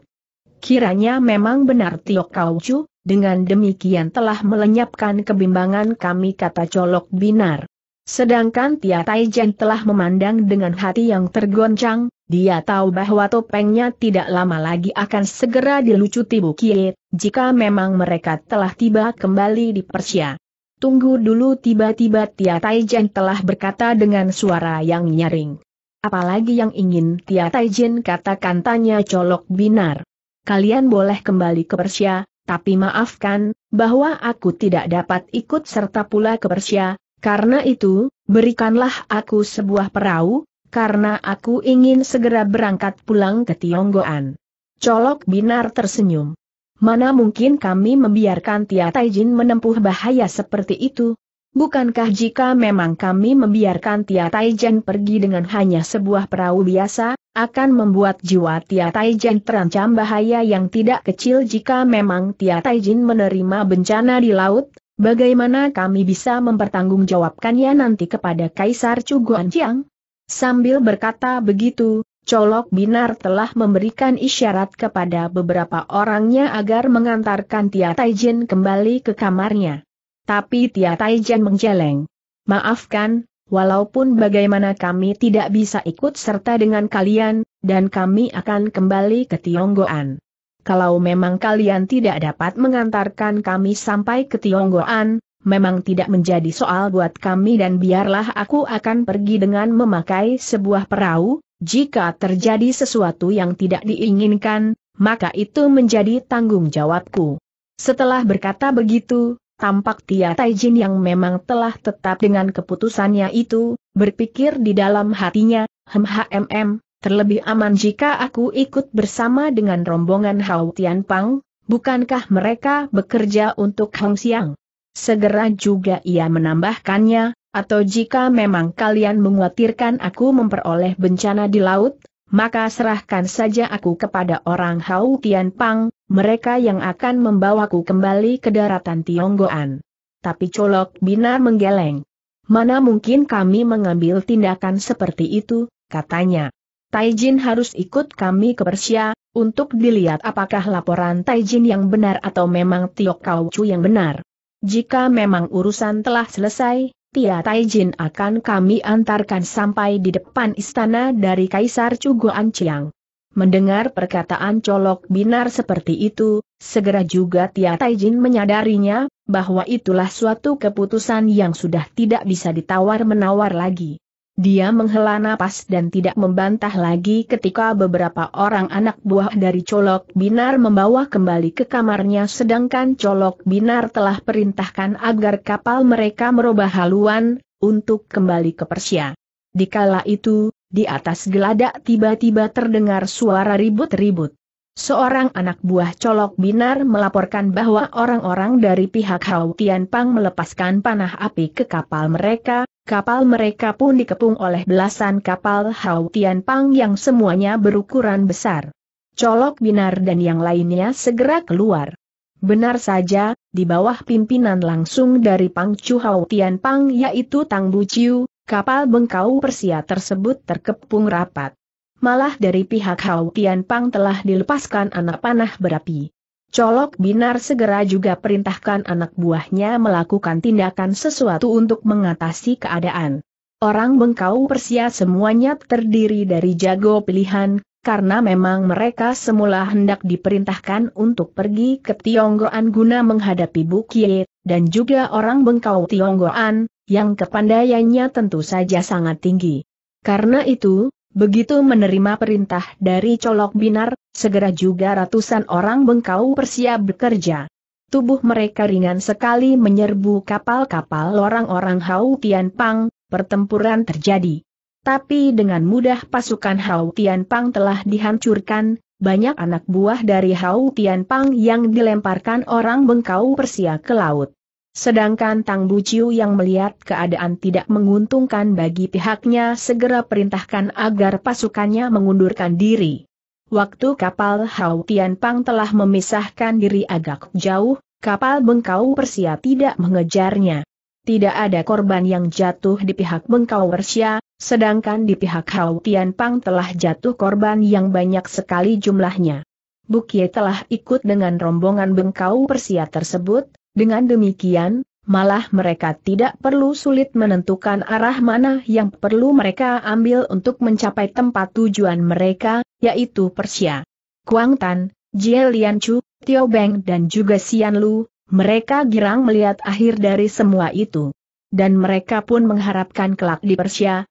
Kiranya memang benar Tio Kaucu, dengan demikian telah melenyapkan kebimbangan kami kata Colok Binar. Sedangkan Tia Taijen telah memandang dengan hati yang tergoncang, dia tahu bahwa topengnya tidak lama lagi akan segera dilucuti bukit, jika memang mereka telah tiba kembali di Persia. Tunggu dulu tiba-tiba Tia Taijen telah berkata dengan suara yang nyaring. Apalagi yang ingin Tia Taijen katakan tanya colok binar. Kalian boleh kembali ke Persia, tapi maafkan, bahwa aku tidak dapat ikut serta pula ke Persia, karena itu, berikanlah aku sebuah perahu, karena aku ingin segera berangkat pulang ke Tionggoan. Colok Binar tersenyum. Mana mungkin kami membiarkan Tia Taijin menempuh bahaya seperti itu? Bukankah jika memang kami membiarkan Tia Taijin pergi dengan hanya sebuah perahu biasa, akan membuat jiwa Tia Taijin terancam bahaya yang tidak kecil jika memang Tia Taijin menerima bencana di laut? Bagaimana kami bisa mempertanggungjawabkannya nanti kepada Kaisar Chu Jiang? Sambil berkata begitu, Colok Binar telah memberikan isyarat kepada beberapa orangnya agar mengantarkan Tia Taijin kembali ke kamarnya. Tapi Tia Taijin menjeleng. Maafkan, walaupun bagaimana kami tidak bisa ikut serta dengan kalian, dan kami akan kembali ke Tionggoan. Kalau memang kalian tidak dapat mengantarkan kami sampai ke Tionggoan, memang tidak menjadi soal buat kami dan biarlah aku akan pergi dengan memakai sebuah perahu, jika terjadi sesuatu yang tidak diinginkan, maka itu menjadi tanggung jawabku. Setelah berkata begitu, tampak Tia Taijin yang memang telah tetap dengan keputusannya itu, berpikir di dalam hatinya, hmm, terlebih aman jika aku ikut bersama dengan rombongan Hao Tian Pang, bukankah mereka bekerja untuk Hong Siang? Segera juga ia menambahkannya, atau jika memang kalian mengkhawatirkan aku memperoleh bencana di laut, maka serahkan saja aku kepada orang Hau Tian Pang, mereka yang akan membawaku kembali ke daratan Tionggoan. Tapi Colok Binar menggeleng. Mana mungkin kami mengambil tindakan seperti itu, katanya. Taijin harus ikut kami ke Persia, untuk dilihat apakah laporan Taijin yang benar atau memang Tiok Kau Chu yang benar. Jika memang urusan telah selesai, Tia Taijin akan kami antarkan sampai di depan istana dari Kaisar Cuguan Chiang. Mendengar perkataan colok binar seperti itu, segera juga Tia Taijin menyadarinya, bahwa itulah suatu keputusan yang sudah tidak bisa ditawar-menawar lagi. Dia menghela napas dan tidak membantah lagi ketika beberapa orang anak buah dari Colok Binar membawa kembali ke kamarnya sedangkan Colok Binar telah perintahkan agar kapal mereka merubah haluan, untuk kembali ke Persia. Di kala itu, di atas geladak tiba-tiba terdengar suara ribut-ribut. Seorang anak buah colok binar melaporkan bahwa orang-orang dari pihak Hau Pang melepaskan panah api ke kapal mereka, Kapal mereka pun dikepung oleh belasan kapal Hau Tian Pang yang semuanya berukuran besar. Colok Binar dan yang lainnya segera keluar. Benar saja, di bawah pimpinan langsung dari Pang Chu Hau Tian Pang yaitu Tang Bu Chiu, kapal bengkau Persia tersebut terkepung rapat. Malah dari pihak Hau Tian Pang telah dilepaskan anak panah berapi. Colok Binar segera juga perintahkan anak buahnya melakukan tindakan sesuatu untuk mengatasi keadaan. Orang bengkau Persia semuanya terdiri dari jago pilihan, karena memang mereka semula hendak diperintahkan untuk pergi ke Tionggoan guna menghadapi Bukit, dan juga orang bengkau Tionggoan, yang kepandaiannya tentu saja sangat tinggi. Karena itu, Begitu menerima perintah dari Colok Binar, segera juga ratusan orang bengkau bersiap bekerja. Tubuh mereka ringan sekali menyerbu kapal-kapal orang-orang Hau Tian Pang, pertempuran terjadi. Tapi dengan mudah pasukan Hau Tian Pang telah dihancurkan, banyak anak buah dari Hau Tian Pang yang dilemparkan orang bengkau Persia ke laut. Sedangkan Tang Buciu yang melihat keadaan tidak menguntungkan bagi pihaknya segera perintahkan agar pasukannya mengundurkan diri. Waktu kapal Hao Tianpang telah memisahkan diri agak jauh, kapal Bengkau Persia tidak mengejarnya. Tidak ada korban yang jatuh di pihak Bengkau Persia, sedangkan di pihak Hao Tianpang telah jatuh korban yang banyak sekali jumlahnya. Bukie telah ikut dengan rombongan Bengkau Persia tersebut, dengan demikian, malah mereka tidak perlu sulit menentukan arah mana yang perlu mereka ambil untuk mencapai tempat tujuan mereka, yaitu Persia. Kuang Tan, Jie Chu, Tio Beng dan juga Xian Lu, mereka girang melihat akhir dari semua itu. Dan mereka pun mengharapkan kelak di Persia,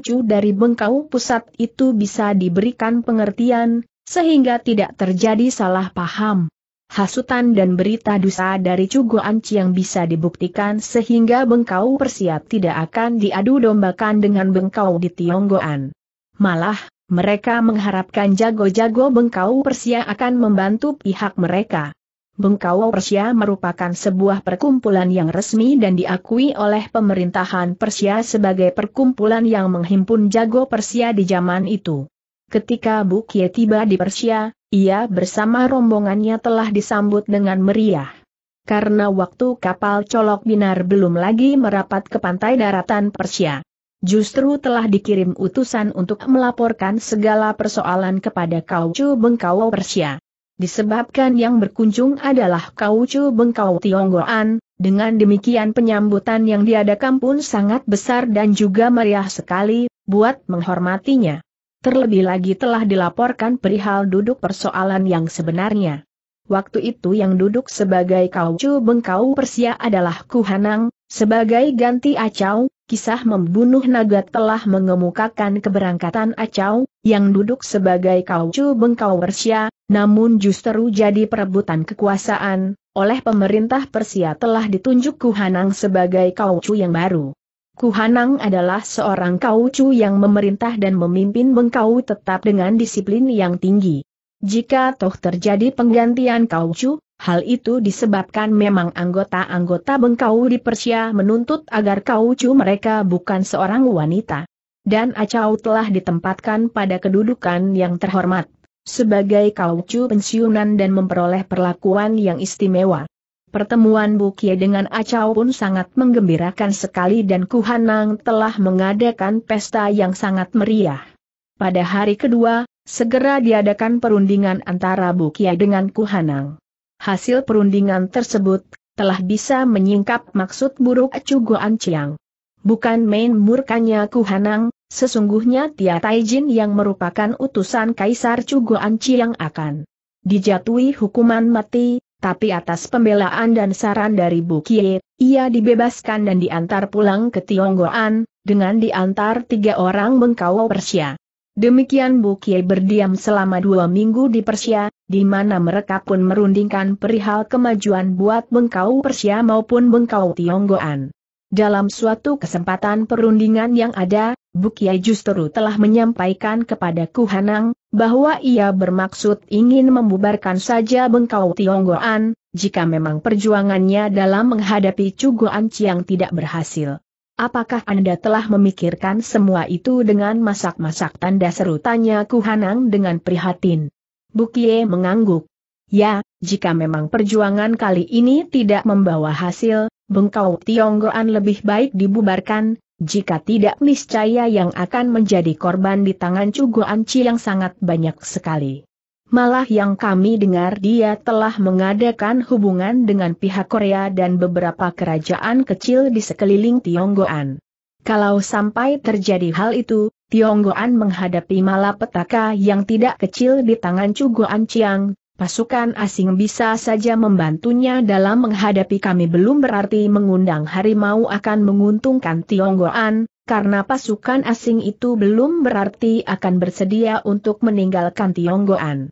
Chu dari bengkau pusat itu bisa diberikan pengertian, sehingga tidak terjadi salah paham hasutan dan berita dusta dari Anci yang bisa dibuktikan sehingga Bengkau Persiap tidak akan diadu dombakan dengan Bengkau di Tionggoan. Malah, mereka mengharapkan jago-jago Bengkau Persia akan membantu pihak mereka. Bengkau Persia merupakan sebuah perkumpulan yang resmi dan diakui oleh pemerintahan Persia sebagai perkumpulan yang menghimpun jago Persia di zaman itu. Ketika Bukie tiba di Persia, ia bersama rombongannya telah disambut dengan meriah. Karena waktu kapal colok binar belum lagi merapat ke pantai daratan Persia. Justru telah dikirim utusan untuk melaporkan segala persoalan kepada Kaucu Bengkau Persia. Disebabkan yang berkunjung adalah Kaucu Bengkau Tionggoan, dengan demikian penyambutan yang diadakan pun sangat besar dan juga meriah sekali, buat menghormatinya. Terlebih lagi telah dilaporkan perihal duduk persoalan yang sebenarnya. Waktu itu yang duduk sebagai kaucu bengkau Persia adalah Kuhanang, sebagai ganti Acau, kisah membunuh naga telah mengemukakan keberangkatan Acau, yang duduk sebagai kaucu bengkau Persia, namun justru jadi perebutan kekuasaan, oleh pemerintah Persia telah ditunjuk Kuhanang sebagai kaucu yang baru. Kuhanang adalah seorang kaucu yang memerintah dan memimpin Bengkau tetap dengan disiplin yang tinggi. Jika toh terjadi penggantian kaucu, hal itu disebabkan memang anggota-anggota Bengkau di Persia menuntut agar kaucu mereka bukan seorang wanita. Dan Acau telah ditempatkan pada kedudukan yang terhormat, sebagai kaucu pensiunan dan memperoleh perlakuan yang istimewa. Pertemuan Bukie dengan Acau pun sangat menggembirakan sekali dan Kuhanang telah mengadakan pesta yang sangat meriah. Pada hari kedua, segera diadakan perundingan antara Bukie dengan Kuhanang. Hasil perundingan tersebut, telah bisa menyingkap maksud buruk Cugoan Chiang. Bukan main murkanya Kuhanang, sesungguhnya Tia Taijin yang merupakan utusan Kaisar Cugoan Chiang akan dijatuhi hukuman mati, tapi atas pembelaan dan saran dari Bu Kie, ia dibebaskan dan diantar pulang ke Tionggoan, dengan diantar tiga orang bengkau Persia. Demikian Bu Kie berdiam selama dua minggu di Persia, di mana mereka pun merundingkan perihal kemajuan buat bengkau Persia maupun bengkau Tionggoan. Dalam suatu kesempatan perundingan yang ada, Bukiai justru telah menyampaikan kepada Kuhanang, bahwa ia bermaksud ingin membubarkan saja bengkau Tionggoan, jika memang perjuangannya dalam menghadapi Cugoan Ciang tidak berhasil. Apakah Anda telah memikirkan semua itu dengan masak-masak tanda seru tanya Kuhanang dengan prihatin? Bukie mengangguk. Ya, jika memang perjuangan kali ini tidak membawa hasil, bengkau Tionggoan lebih baik dibubarkan, jika tidak niscaya yang akan menjadi korban di tangan Cugo Anci yang sangat banyak sekali. Malah yang kami dengar dia telah mengadakan hubungan dengan pihak Korea dan beberapa kerajaan kecil di sekeliling Tionggoan. Kalau sampai terjadi hal itu, Tionggoan menghadapi malapetaka yang tidak kecil di tangan Cugo Anciang, Pasukan asing bisa saja membantunya dalam menghadapi kami belum berarti mengundang harimau akan menguntungkan Tionggoan, karena pasukan asing itu belum berarti akan bersedia untuk meninggalkan Tionggoan.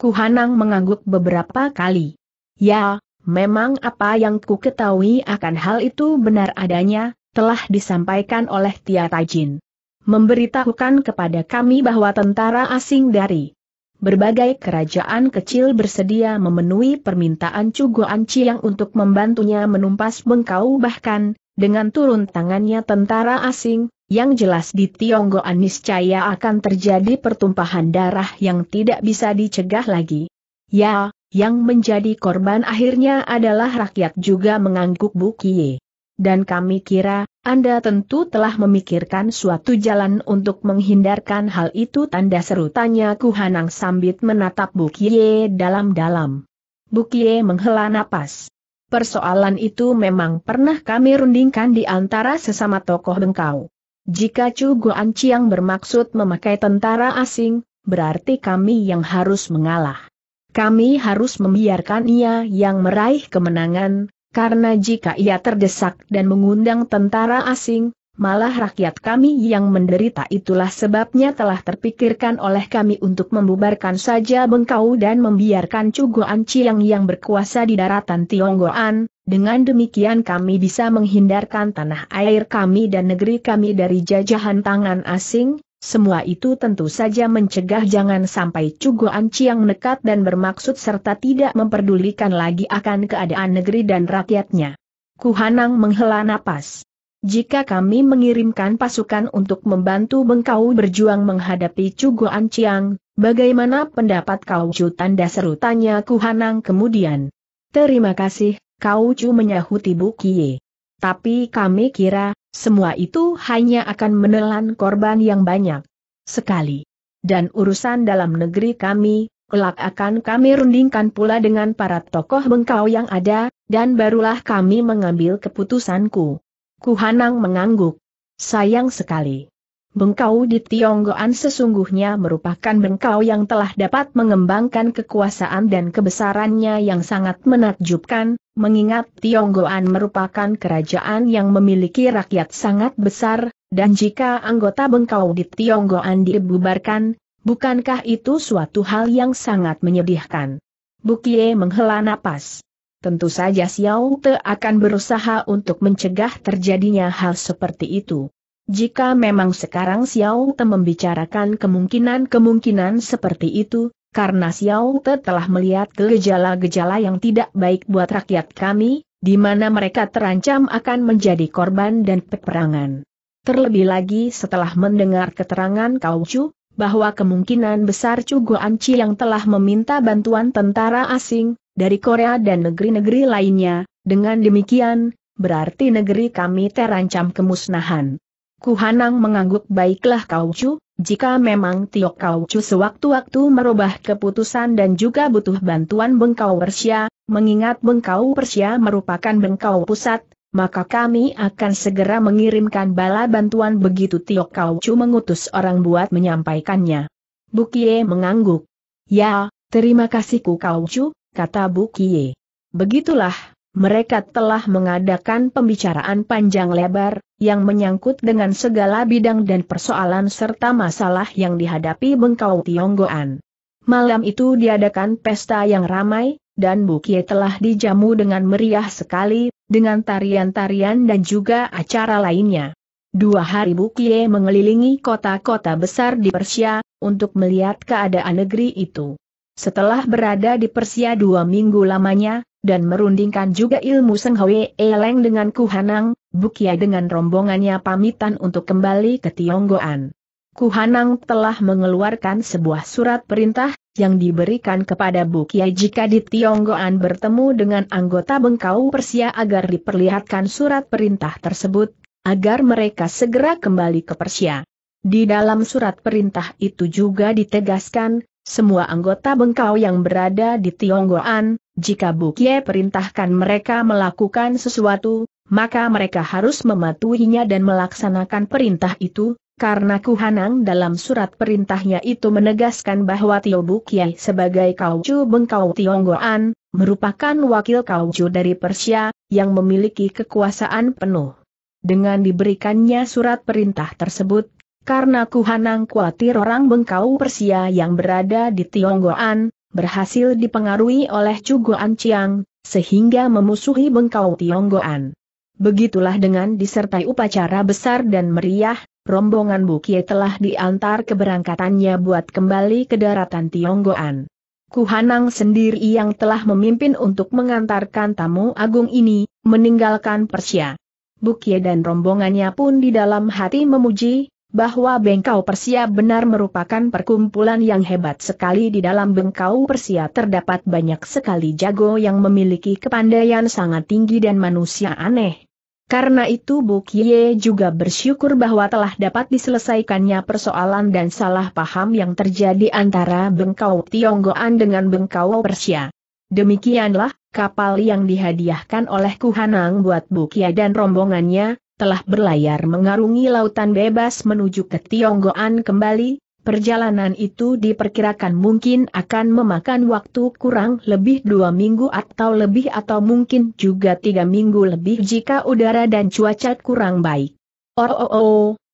Kuhanang mengangguk beberapa kali. Ya, memang apa yang ku ketahui akan hal itu benar adanya, telah disampaikan oleh Tia Tajin. Memberitahukan kepada kami bahwa tentara asing dari Berbagai kerajaan kecil bersedia memenuhi permintaan Cugo Anci yang untuk membantunya menumpas bengkau bahkan, dengan turun tangannya tentara asing, yang jelas di Tionggo Aniscaya akan terjadi pertumpahan darah yang tidak bisa dicegah lagi. Ya, yang menjadi korban akhirnya adalah rakyat juga mengangguk bukie. Dan kami kira, anda tentu telah memikirkan suatu jalan untuk menghindarkan hal itu tanda seru tanya Kuhanang sambit menatap Bukye dalam-dalam. Bukye menghela napas. Persoalan itu memang pernah kami rundingkan di antara sesama tokoh bengkau. Jika Chu Guan Chiang bermaksud memakai tentara asing, berarti kami yang harus mengalah. Kami harus membiarkan ia yang meraih kemenangan, karena jika ia terdesak dan mengundang tentara asing, malah rakyat kami yang menderita itulah sebabnya telah terpikirkan oleh kami untuk membubarkan saja Bengkau dan membiarkan cuguan Ciang yang berkuasa di daratan Tionggoan, dengan demikian kami bisa menghindarkan tanah air kami dan negeri kami dari jajahan tangan asing, semua itu tentu saja mencegah jangan sampai Cugo Anciang nekat dan bermaksud serta tidak memperdulikan lagi akan keadaan negeri dan rakyatnya. Kuhanang menghela napas. Jika kami mengirimkan pasukan untuk membantu Bengkau berjuang menghadapi Cugo Anciang, bagaimana pendapat kau Cu tanda seru tanya Kuhanang kemudian. Terima kasih, kau Cu menyahuti Bukie. Tapi kami kira, semua itu hanya akan menelan korban yang banyak sekali. Dan urusan dalam negeri kami, kelak akan kami rundingkan pula dengan para tokoh bengkau yang ada, dan barulah kami mengambil keputusanku. Kuhanang mengangguk. Sayang sekali. Bengkau di Tionggoan sesungguhnya merupakan bengkau yang telah dapat mengembangkan kekuasaan dan kebesarannya yang sangat menakjubkan, mengingat Tionggoan merupakan kerajaan yang memiliki rakyat sangat besar, dan jika anggota bengkau di Tionggoan dibubarkan, bukankah itu suatu hal yang sangat menyedihkan? Bukie menghela napas. Tentu saja Xiao Te akan berusaha untuk mencegah terjadinya hal seperti itu. Jika memang sekarang Xiao Te membicarakan kemungkinan-kemungkinan seperti itu, karena Xiao Te telah melihat gejala-gejala yang tidak baik buat rakyat kami, di mana mereka terancam akan menjadi korban dan peperangan. Terlebih lagi setelah mendengar keterangan Kau Chu, bahwa kemungkinan besar Chu Guanci yang telah meminta bantuan tentara asing, dari Korea dan negeri-negeri lainnya, dengan demikian, berarti negeri kami terancam kemusnahan. Kuhanang mengangguk baiklah Kau Chu, jika memang Tio Chu sewaktu-waktu merubah keputusan dan juga butuh bantuan Bengkau Persia, mengingat Bengkau Persia merupakan Bengkau Pusat, maka kami akan segera mengirimkan bala bantuan begitu Tio Chu mengutus orang buat menyampaikannya. Bukie mengangguk. Ya, terima kasih Ku Chu, kata Bukie. Begitulah, mereka telah mengadakan pembicaraan panjang lebar, yang menyangkut dengan segala bidang dan persoalan serta masalah yang dihadapi Bengkau Tionggoan. Malam itu diadakan pesta yang ramai, dan Bukie telah dijamu dengan meriah sekali, dengan tarian-tarian dan juga acara lainnya. Dua hari Bukie mengelilingi kota-kota besar di Persia, untuk melihat keadaan negeri itu. Setelah berada di Persia dua minggu lamanya, dan merundingkan juga ilmu Seng Hwe Eleng dengan Kuhanang, Bukia dengan rombongannya pamitan untuk kembali ke Tionggoan. Kuhanang telah mengeluarkan sebuah surat perintah, yang diberikan kepada Bukia jika di Tionggoan bertemu dengan anggota Bengkau Persia agar diperlihatkan surat perintah tersebut, agar mereka segera kembali ke Persia. Di dalam surat perintah itu juga ditegaskan, semua anggota bengkau yang berada di Tionggoan, jika Bukye perintahkan mereka melakukan sesuatu, maka mereka harus mematuhinya dan melaksanakan perintah itu, karena Kuhanang dalam surat perintahnya itu menegaskan bahwa Tio Bukye sebagai Kauju bengkau Tionggoan, merupakan wakil Kauju dari Persia, yang memiliki kekuasaan penuh. Dengan diberikannya surat perintah tersebut, karena Kuhanang khawatir orang bengkau Persia yang berada di Tionggoan, berhasil dipengaruhi oleh Cugoan Chiang, sehingga memusuhi bengkau Tionggoan. Begitulah dengan disertai upacara besar dan meriah, rombongan Bukie telah diantar keberangkatannya buat kembali ke daratan Tionggoan. Kuhanang sendiri yang telah memimpin untuk mengantarkan tamu agung ini, meninggalkan Persia. Bukie dan rombongannya pun di dalam hati memuji, bahwa Bengkau Persia benar merupakan perkumpulan yang hebat sekali di dalam Bengkau Persia terdapat banyak sekali jago yang memiliki kepandaian sangat tinggi dan manusia aneh. Karena itu Bukye juga bersyukur bahwa telah dapat diselesaikannya persoalan dan salah paham yang terjadi antara Bengkau Tionggoan dengan Bengkau Persia. Demikianlah, kapal yang dihadiahkan oleh Kuhanang buat Bukye dan rombongannya, telah berlayar mengarungi lautan bebas menuju ke Tionggoan kembali, perjalanan itu diperkirakan mungkin akan memakan waktu kurang lebih dua minggu atau lebih atau mungkin juga tiga minggu lebih jika udara dan cuaca kurang baik. Oh oh oh,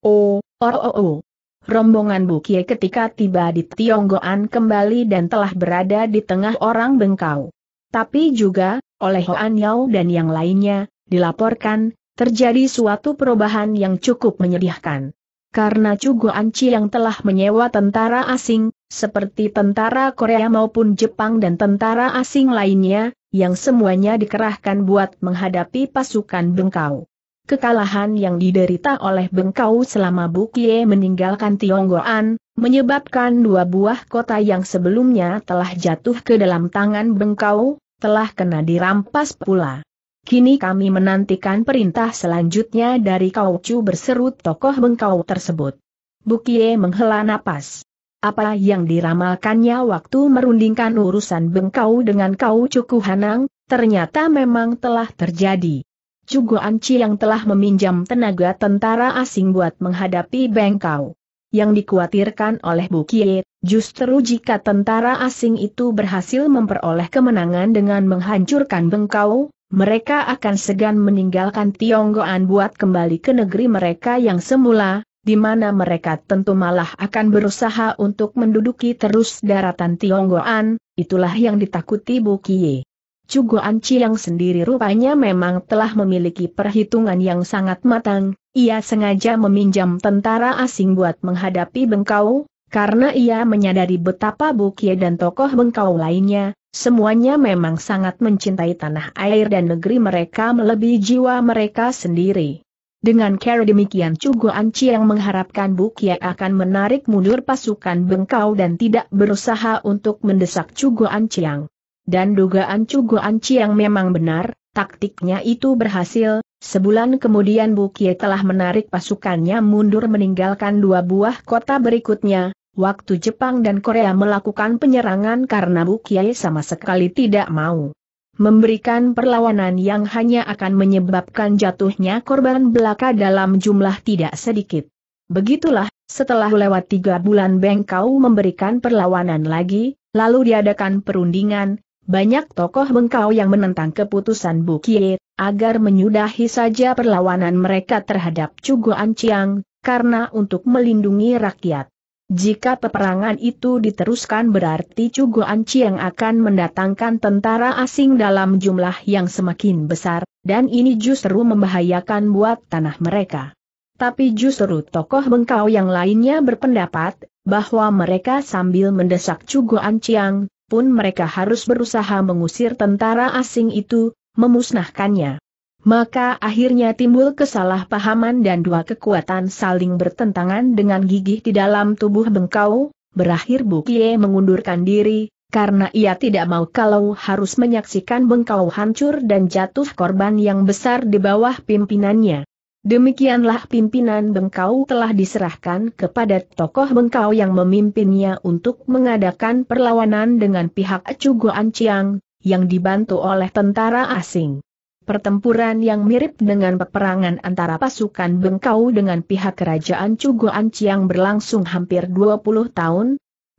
oh, oh oh oh. Rombongan Bukie ketika tiba di Tionggoan kembali dan telah berada di tengah orang bengkau. Tapi juga, oleh Hoan Yao dan yang lainnya, dilaporkan, terjadi suatu perubahan yang cukup menyedihkan. Karena Cugo Anci yang telah menyewa tentara asing, seperti tentara Korea maupun Jepang dan tentara asing lainnya, yang semuanya dikerahkan buat menghadapi pasukan Bengkau. Kekalahan yang diderita oleh Bengkau selama Bukie meninggalkan Tionggoan, menyebabkan dua buah kota yang sebelumnya telah jatuh ke dalam tangan Bengkau, telah kena dirampas pula. Kini kami menantikan perintah selanjutnya dari Kau Chu berseru tokoh bengkau tersebut. Bukie menghela napas. Apa yang diramalkannya waktu merundingkan urusan bengkau dengan Kau Chu Hanang, ternyata memang telah terjadi. Cugu Anci yang telah meminjam tenaga tentara asing buat menghadapi Bengkau. Yang dikhawatirkan oleh Bukie, justru jika tentara asing itu berhasil memperoleh kemenangan dengan menghancurkan Bengkau, mereka akan segan meninggalkan Tionggoan buat kembali ke negeri mereka yang semula, di mana mereka tentu malah akan berusaha untuk menduduki terus daratan Tionggoan, itulah yang ditakuti Bu Kie. Cugoan yang sendiri rupanya memang telah memiliki perhitungan yang sangat matang, ia sengaja meminjam tentara asing buat menghadapi Bengkau, karena ia menyadari betapa Bukie dan tokoh bengkau lainnya, semuanya memang sangat mencintai tanah air dan negeri mereka melebihi jiwa mereka sendiri. Dengan cara demikian Cugo Anci yang mengharapkan Bukie akan menarik mundur pasukan bengkau dan tidak berusaha untuk mendesak Cugo Anciang. Dan dugaan Cugo Anciang memang benar, taktiknya itu berhasil, Sebulan kemudian Bukie telah menarik pasukannya mundur meninggalkan dua buah kota berikutnya, Waktu Jepang dan Korea melakukan penyerangan karena Bukiai sama sekali tidak mau memberikan perlawanan yang hanya akan menyebabkan jatuhnya korban belaka dalam jumlah tidak sedikit. Begitulah, setelah lewat tiga bulan Bengkau memberikan perlawanan lagi, lalu diadakan perundingan, banyak tokoh Bengkau yang menentang keputusan Bukie, agar menyudahi saja perlawanan mereka terhadap Cugo Anciang, karena untuk melindungi rakyat. Jika peperangan itu diteruskan berarti Cugo Anciang akan mendatangkan tentara asing dalam jumlah yang semakin besar, dan ini justru membahayakan buat tanah mereka. Tapi justru tokoh bengkau yang lainnya berpendapat, bahwa mereka sambil mendesak Cugo Anciang, pun mereka harus berusaha mengusir tentara asing itu, memusnahkannya. Maka akhirnya timbul kesalahpahaman dan dua kekuatan saling bertentangan dengan gigih di dalam tubuh bengkau, berakhir Bukie mengundurkan diri, karena ia tidak mau kalau harus menyaksikan bengkau hancur dan jatuh korban yang besar di bawah pimpinannya. Demikianlah pimpinan bengkau telah diserahkan kepada tokoh bengkau yang memimpinnya untuk mengadakan perlawanan dengan pihak Cugoan Ciang, yang dibantu oleh tentara asing pertempuran yang mirip dengan peperangan antara pasukan Bengkau dengan pihak kerajaan Cugoan Chiang berlangsung hampir 20 tahun.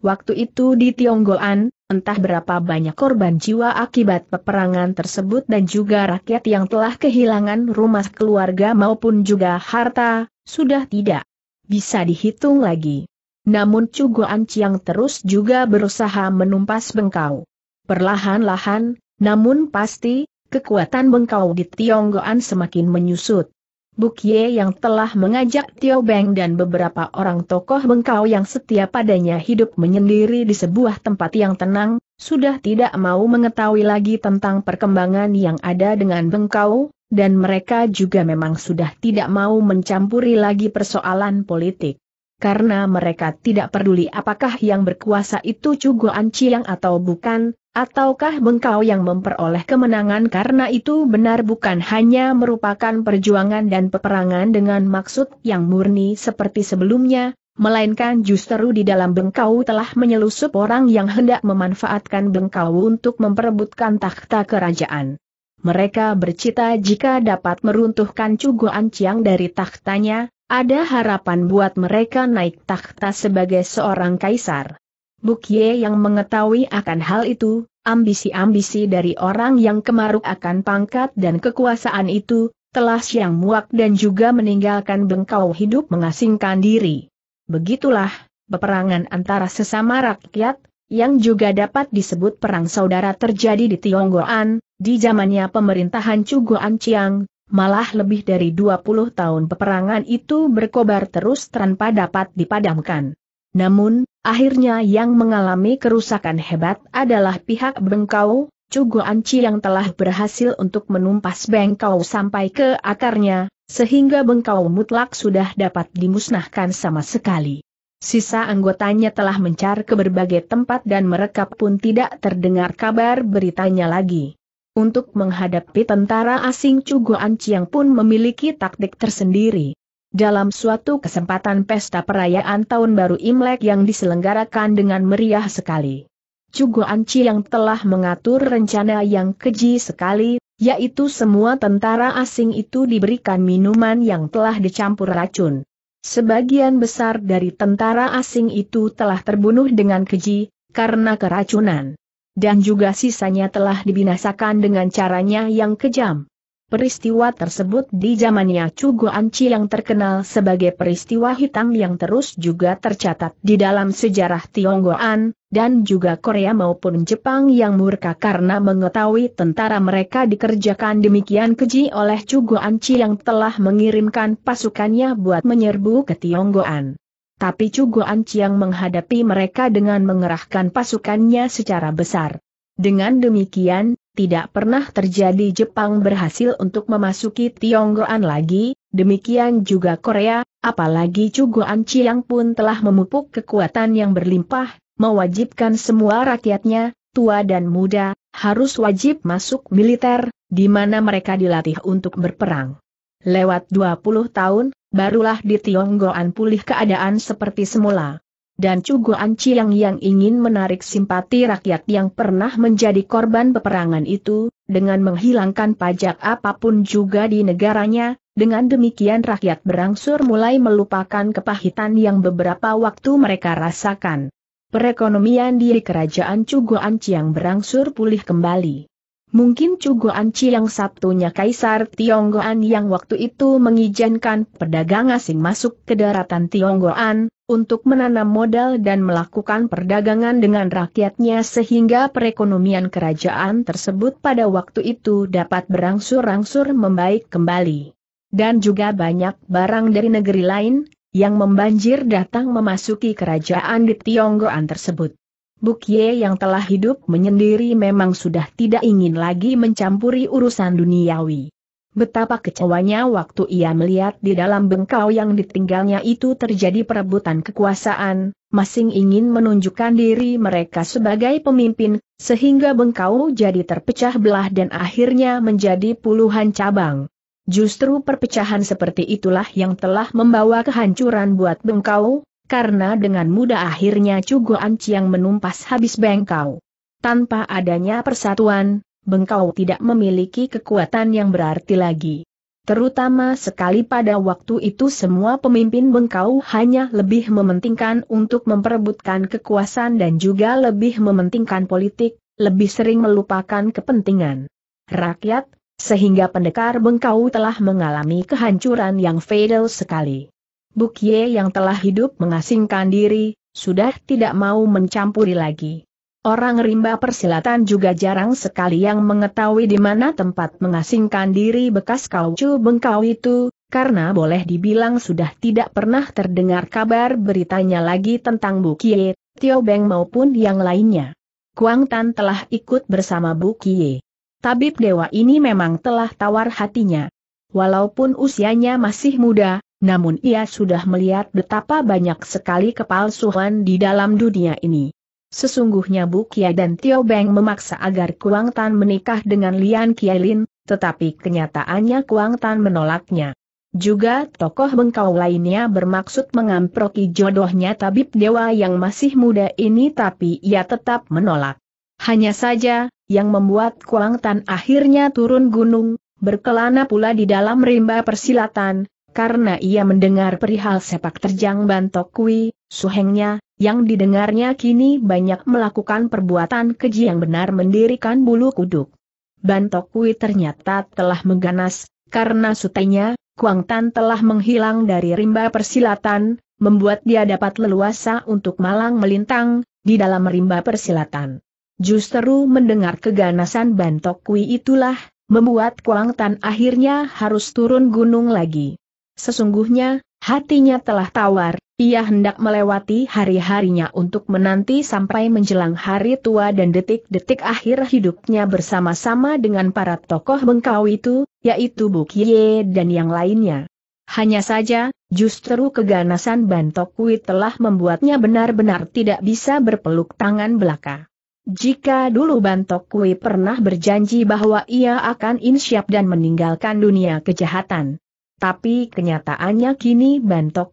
Waktu itu di Tionggoan, entah berapa banyak korban jiwa akibat peperangan tersebut dan juga rakyat yang telah kehilangan rumah keluarga maupun juga harta, sudah tidak bisa dihitung lagi. Namun Cugoan Chiang terus juga berusaha menumpas Bengkau. Perlahan-lahan, namun pasti, kekuatan bengkau di Tionggoan semakin menyusut. Bukye yang telah mengajak Tio Beng dan beberapa orang tokoh bengkau yang setia padanya hidup menyendiri di sebuah tempat yang tenang, sudah tidak mau mengetahui lagi tentang perkembangan yang ada dengan bengkau, dan mereka juga memang sudah tidak mau mencampuri lagi persoalan politik karena mereka tidak peduli apakah yang berkuasa itu Cugo Anciang atau bukan, ataukah Bengkau yang memperoleh kemenangan karena itu benar bukan hanya merupakan perjuangan dan peperangan dengan maksud yang murni seperti sebelumnya, melainkan justru di dalam Bengkau telah menyelusup orang yang hendak memanfaatkan Bengkau untuk memperebutkan takhta kerajaan. Mereka bercita jika dapat meruntuhkan Cugo Anciang dari tahtanya, ada harapan buat mereka naik takhta sebagai seorang kaisar. Bukye yang mengetahui akan hal itu, ambisi-ambisi dari orang yang kemaruk akan pangkat dan kekuasaan itu, telah siang muak dan juga meninggalkan bengkau hidup mengasingkan diri. Begitulah, peperangan antara sesama rakyat, yang juga dapat disebut perang saudara terjadi di Tionggoan, di zamannya pemerintahan Chugoan Chiang, malah lebih dari 20 tahun peperangan itu berkobar terus tanpa dapat dipadamkan. Namun, akhirnya yang mengalami kerusakan hebat adalah pihak Bengkau, Cugo Anci yang telah berhasil untuk menumpas Bengkau sampai ke akarnya, sehingga Bengkau mutlak sudah dapat dimusnahkan sama sekali. Sisa anggotanya telah mencar ke berbagai tempat dan mereka pun tidak terdengar kabar beritanya lagi. Untuk menghadapi tentara asing Cuguan Anciang pun memiliki taktik tersendiri. Dalam suatu kesempatan pesta perayaan tahun baru Imlek yang diselenggarakan dengan meriah sekali. Cuguan Anciang telah mengatur rencana yang keji sekali, yaitu semua tentara asing itu diberikan minuman yang telah dicampur racun. Sebagian besar dari tentara asing itu telah terbunuh dengan keji, karena keracunan dan juga sisanya telah dibinasakan dengan caranya yang kejam. Peristiwa tersebut di zamannya Cugo Anci yang terkenal sebagai peristiwa hitam yang terus juga tercatat di dalam sejarah Tionggoan, dan juga Korea maupun Jepang yang murka karena mengetahui tentara mereka dikerjakan demikian keji oleh Cugo Anci yang telah mengirimkan pasukannya buat menyerbu ke Tionggoan tapi Cugoan Ciang menghadapi mereka dengan mengerahkan pasukannya secara besar. Dengan demikian, tidak pernah terjadi Jepang berhasil untuk memasuki Tionggoan lagi, demikian juga Korea, apalagi Cugoan Ciang pun telah memupuk kekuatan yang berlimpah, mewajibkan semua rakyatnya, tua dan muda, harus wajib masuk militer, di mana mereka dilatih untuk berperang. Lewat 20 tahun, barulah di Tionggoan pulih keadaan seperti semula. Dan Cuguan Ciang yang ingin menarik simpati rakyat yang pernah menjadi korban peperangan itu, dengan menghilangkan pajak apapun juga di negaranya, dengan demikian rakyat berangsur mulai melupakan kepahitan yang beberapa waktu mereka rasakan. Perekonomian di kerajaan Cuguan Ciang berangsur pulih kembali. Mungkin cuguan yang Sabtunya Kaisar Tionggoan yang waktu itu mengizinkan pedagang asing masuk ke daratan Tionggoan, untuk menanam modal dan melakukan perdagangan dengan rakyatnya sehingga perekonomian kerajaan tersebut pada waktu itu dapat berangsur-angsur membaik kembali. Dan juga banyak barang dari negeri lain, yang membanjir datang memasuki kerajaan di Tionggoan tersebut. Bukye yang telah hidup menyendiri memang sudah tidak ingin lagi mencampuri urusan duniawi. Betapa kecewanya waktu ia melihat di dalam bengkau yang ditinggalnya itu terjadi perebutan kekuasaan, masing ingin menunjukkan diri mereka sebagai pemimpin, sehingga bengkau jadi terpecah belah dan akhirnya menjadi puluhan cabang. Justru perpecahan seperti itulah yang telah membawa kehancuran buat bengkau, karena dengan mudah akhirnya Cugo yang menumpas habis Bengkau. Tanpa adanya persatuan, Bengkau tidak memiliki kekuatan yang berarti lagi. Terutama sekali pada waktu itu semua pemimpin Bengkau hanya lebih mementingkan untuk memperebutkan kekuasaan dan juga lebih mementingkan politik, lebih sering melupakan kepentingan rakyat, sehingga pendekar Bengkau telah mengalami kehancuran yang fatal sekali. Bukye yang telah hidup mengasingkan diri, sudah tidak mau mencampuri lagi. Orang rimba persilatan juga jarang sekali yang mengetahui di mana tempat mengasingkan diri bekas kaucu bengkau itu, karena boleh dibilang sudah tidak pernah terdengar kabar beritanya lagi tentang Bukye, Tio Beng maupun yang lainnya. Kuang Tan telah ikut bersama Bukye. Tabib dewa ini memang telah tawar hatinya. Walaupun usianya masih muda, namun ia sudah melihat betapa banyak sekali kepalsuan di dalam dunia ini. Sesungguhnya Bu Kia dan Tio Beng memaksa agar Kuang Tan menikah dengan Lian Lin, tetapi kenyataannya Kuang Tan menolaknya. Juga tokoh bengkau lainnya bermaksud mengamproki jodohnya tabib dewa yang masih muda ini tapi ia tetap menolak. Hanya saja, yang membuat Kuang Tan akhirnya turun gunung, berkelana pula di dalam rimba persilatan, karena ia mendengar perihal sepak terjang Bantok Kui, suhengnya, yang didengarnya kini banyak melakukan perbuatan keji yang benar mendirikan bulu kuduk. Bantok Kui ternyata telah mengganas, karena sutenya, Kuang Tan telah menghilang dari rimba persilatan, membuat dia dapat leluasa untuk malang melintang, di dalam rimba persilatan. Justru mendengar keganasan Bantok Kui itulah, membuat Kuang Tan akhirnya harus turun gunung lagi. Sesungguhnya, hatinya telah tawar, ia hendak melewati hari-harinya untuk menanti sampai menjelang hari tua dan detik-detik akhir hidupnya bersama-sama dengan para tokoh bengkau itu, yaitu Bukye dan yang lainnya. Hanya saja, justru keganasan Bantokwi telah membuatnya benar-benar tidak bisa berpeluk tangan belaka. Jika dulu Bantokwi pernah berjanji bahwa ia akan insyap dan meninggalkan dunia kejahatan, tapi kenyataannya kini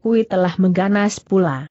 Kui telah mengganas pula.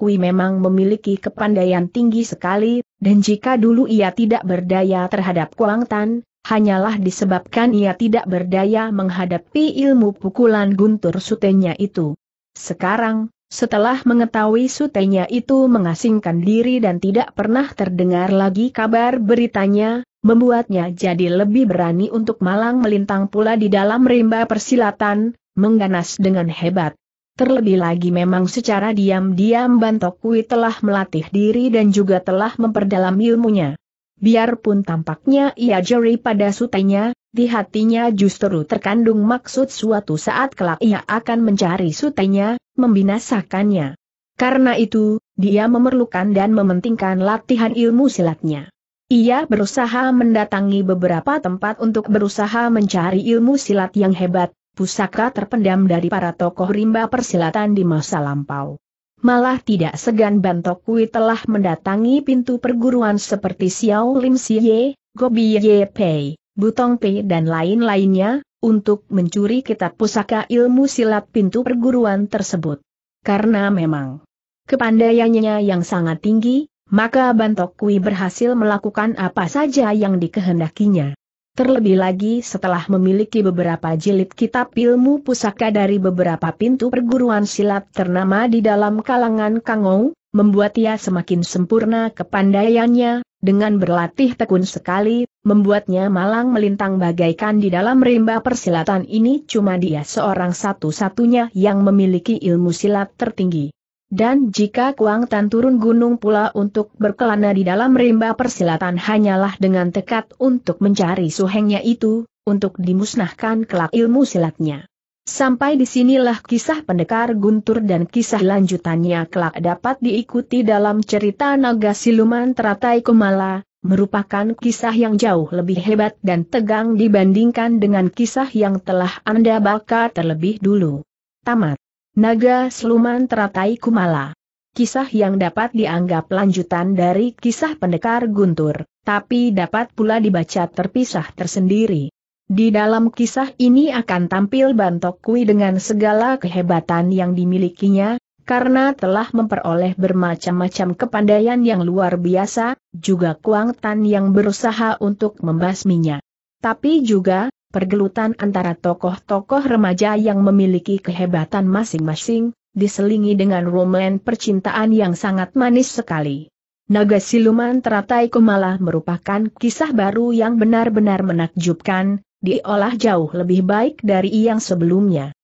Kui memang memiliki kepandaian tinggi sekali, dan jika dulu ia tidak berdaya terhadap Kuang Tan, hanyalah disebabkan ia tidak berdaya menghadapi ilmu pukulan guntur sutenya itu. Sekarang, setelah mengetahui sutenya itu mengasingkan diri dan tidak pernah terdengar lagi kabar beritanya, membuatnya jadi lebih berani untuk malang melintang pula di dalam rimba persilatan, mengganas dengan hebat. Terlebih lagi memang secara diam-diam Bantokui telah melatih diri dan juga telah memperdalam ilmunya. Biarpun tampaknya ia jeri pada sutenya, di hatinya justru terkandung maksud suatu saat kelak ia akan mencari sutenya, membinasakannya. Karena itu, dia memerlukan dan mementingkan latihan ilmu silatnya. Ia berusaha mendatangi beberapa tempat untuk berusaha mencari ilmu silat yang hebat, pusaka terpendam dari para tokoh rimba persilatan di masa lampau. Malah tidak segan Bantokui telah mendatangi pintu perguruan seperti Xiao Lim Siye, Gobi Ye Pei, Butong Pei dan lain-lainnya, untuk mencuri kitab pusaka ilmu silat pintu perguruan tersebut. Karena memang kepandaiannya yang sangat tinggi, maka Bantok Kui berhasil melakukan apa saja yang dikehendakinya. Terlebih lagi setelah memiliki beberapa jilid kitab ilmu pusaka dari beberapa pintu perguruan silat ternama di dalam kalangan Kangou, membuat ia semakin sempurna kepandaiannya, dengan berlatih tekun sekali, membuatnya malang melintang bagaikan di dalam rimba persilatan ini cuma dia seorang satu-satunya yang memiliki ilmu silat tertinggi. Dan jika Kuang Tan turun gunung pula untuk berkelana di dalam rimba persilatan hanyalah dengan tekad untuk mencari suhengnya itu, untuk dimusnahkan kelak ilmu silatnya. Sampai di sinilah kisah pendekar Guntur dan kisah lanjutannya kelak dapat diikuti dalam cerita Naga Siluman Teratai Kumala, merupakan kisah yang jauh lebih hebat dan tegang dibandingkan dengan kisah yang telah Anda baca terlebih dulu. Tamat. Naga Seluman Teratai Kumala. Kisah yang dapat dianggap lanjutan dari kisah pendekar Guntur, tapi dapat pula dibaca terpisah tersendiri. Di dalam kisah ini akan tampil Bantok Kui dengan segala kehebatan yang dimilikinya, karena telah memperoleh bermacam-macam kepandaian yang luar biasa, juga Kuang Tan yang berusaha untuk membasminya. Tapi juga, pergelutan antara tokoh-tokoh remaja yang memiliki kehebatan masing-masing, diselingi dengan roman percintaan yang sangat manis sekali. Naga siluman teratai Kumala merupakan kisah baru yang benar-benar menakjubkan, diolah jauh lebih baik dari yang sebelumnya.